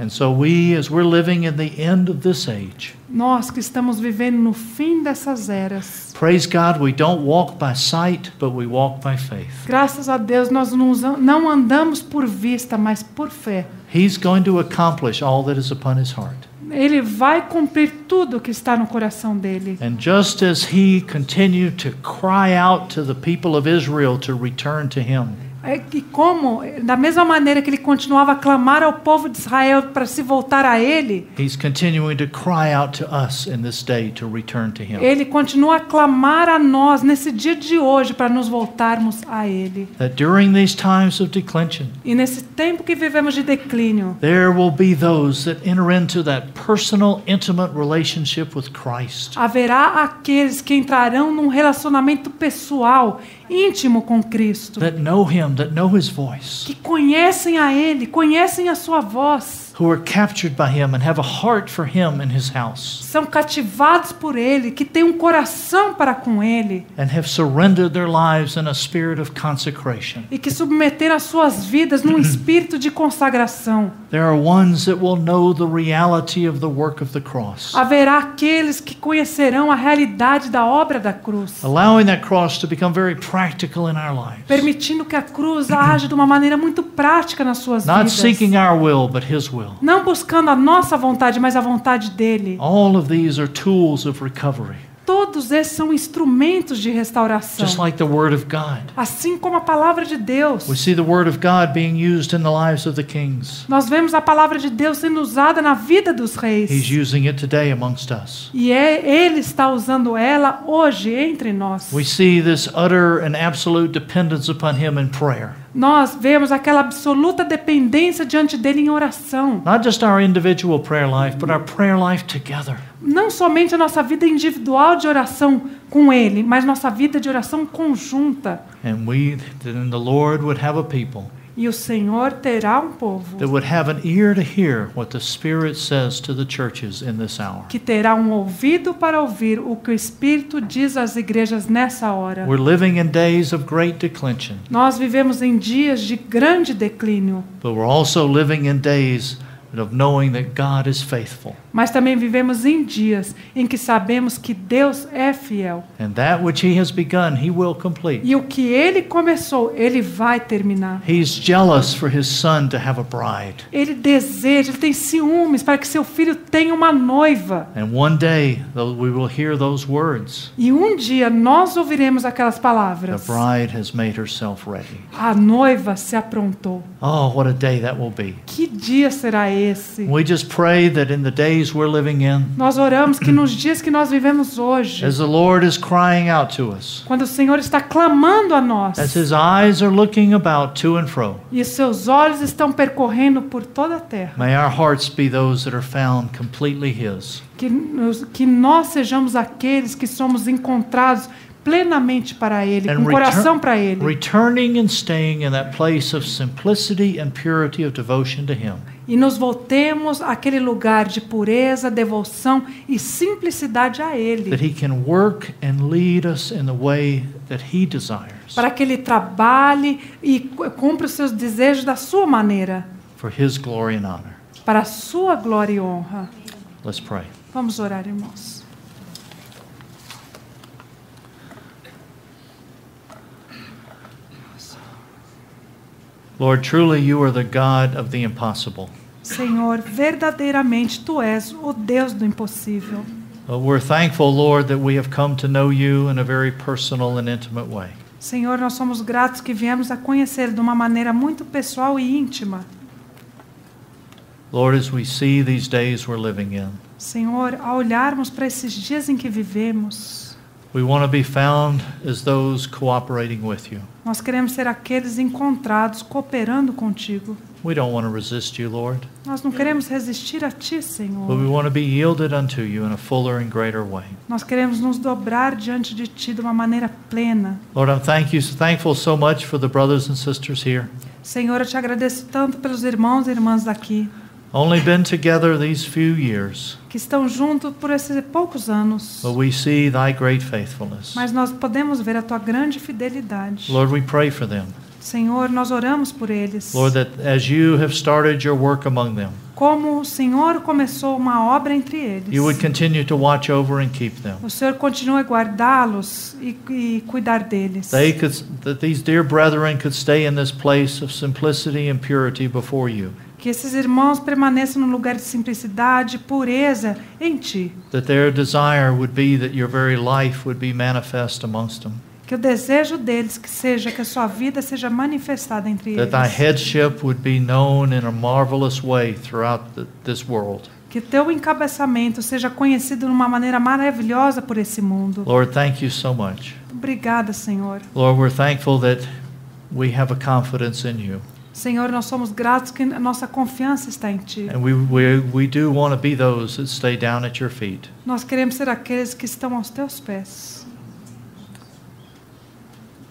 And so we, as we're living in the end of this age, nós que estamos vivendo no fim dessas eras. Praise God, we don't walk by sight, but we walk by faith. Graças a Deus, nós não andamos por vista, mas por fé. He's going to accomplish all that is upon his heart. Ele vai cumprir tudo que está no coração dele. And just as he continued to cry out to the people of Israel to return to him. É que como, da mesma maneira que ele continuava a clamar ao povo de Israel para se voltar a ele, Ele continua a clamar a nós nesse dia de hoje para nos voltarmos a ele. e nesse tempo que vivemos de declínio, Haverá aqueles que entrarão num relacionamento pessoal íntimo com Cristo. That know him that know his voice. Que conhecem a ele, conhecem a sua voz who are captured by him and have a heart for him and his house. São cativados por ele, que têm um coração para com ele. And have surrendered their lives in a spirit of consecration. E que submeteram as suas vidas num espírito de consagração. There are ones that will know the reality of the work of the cross. Haverá aqueles que conhecerão a realidade da obra da cruz. Allowing that cross to become very practical in our lives. Permitindo que a cruz age de uma maneira muito prática nas suas Not vidas. Not seeking our will, but his will will. Não buscando a nossa vontade, mas a vontade dele. All of these are tools of recovery. Todos esses são instrumentos de restauração. Just like the word of God. Assim como a palavra de Deus. We see the word of God being used in the lives of the kings. Nós vemos a palavra de Deus sendo usada na vida dos reis. He's using it today amongst us. E é, ele está usando ela hoje entre nós. We see this utter and absolute dependence upon him in prayer. Nós vemos aquela absoluta dependência diante dele em oração. Not just our individual prayer life, but our prayer life together não somente a nossa vida individual de oração com ele, mas nossa vida de oração conjunta. And we the Lord would have a people. E o Senhor terá um povo que terá um ouvido para ouvir o que o Espírito diz às igrejas nessa hora. Nós vivemos em dias de grande declínio. But we're also living in days mas também vivemos em dias em que sabemos que Deus é fiel. E o que ele começou, ele vai terminar. Ele deseja, ele tem ciúmes para que seu filho tenha uma noiva. E um dia nós ouviremos aquelas palavras. A noiva se aprontou. Oh, what a day that will be. Que dia será esse? esse. We just pray that in the days we're living in, nós oramos que nos dias que nós vivemos hoje, as the Lord is crying out to us, quando o Senhor está clamando a nós, as His eyes are looking about to and fro, e seus olhos estão percorrendo por toda a terra, may our hearts be those that are found completely His. Que, que nós sejamos aqueles que somos encontrados plenamente para ele, com coração para ele. Returning and staying in that place of simplicity and purity of devotion to him e nos voltemos àquele lugar de pureza, devoção e simplicidade a Ele. Para que Ele trabalhe e cumpra os seus desejos da sua maneira. Para a sua glória e honra. Vamos orar, irmãos. Lord, truly you are the God of the impossible. Senhor, verdadeiramente tu és o Deus do impossível. But we're thankful, Lord, that we have come to know you in a very personal and intimate way. Senhor, nós somos gratos que viemos a conhecer de uma maneira muito pessoal e íntima. Lord, as we see these days we're living in. Senhor, ao olharmos para esses dias em que vivemos, nós queremos ser aqueles encontrados cooperando contigo. We don't want to resist you, Lord. Nós não queremos resistir a ti, Senhor. But we want to be yielded unto you in a fuller and greater way. Nós queremos nos dobrar diante de ti de uma maneira plena. Lord, I'm thank you, thankful so much for the brothers and sisters here. Senhor, eu te agradeço tanto pelos irmãos e irmãs daqui. Only been together these few years. Que estão junto por esses poucos anos. But we see thy great faithfulness. Mas nós podemos ver a tua grande fidelidade. Lord, we pray for them. Senhor, nós oramos por eles. Lord, that as you have started your work among them. Como o Senhor começou uma obra entre eles. You would continue to watch over and keep them. O Senhor continua a guardá-los e, e cuidar deles. They could that these dear brethren could stay in this place of simplicity and purity before you. que esses irmãos permaneçam no lugar de simplicidade, pureza em ti. Que o desejo deles que seja que a sua vida seja manifestada entre eles. Que teu encabeçamento seja conhecido de uma maneira maravilhosa por esse mundo. Lord, thank you so much. Obrigada, Senhor. Lord, we're thankful that we have a confidence in you. Senhor, nós somos gratos que a nossa confiança está em ti. And we we we do want to be those that stay down at your feet. Nós queremos ser aqueles que estão aos teus pés.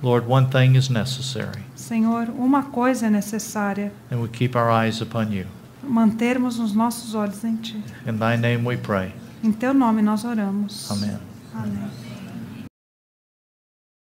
Lord, one thing is necessary. Senhor, uma coisa é necessária. And we keep our eyes upon you. Mantermos os nossos olhos em ti. In thy name we pray. Em teu nome nós oramos. Amém. Amém.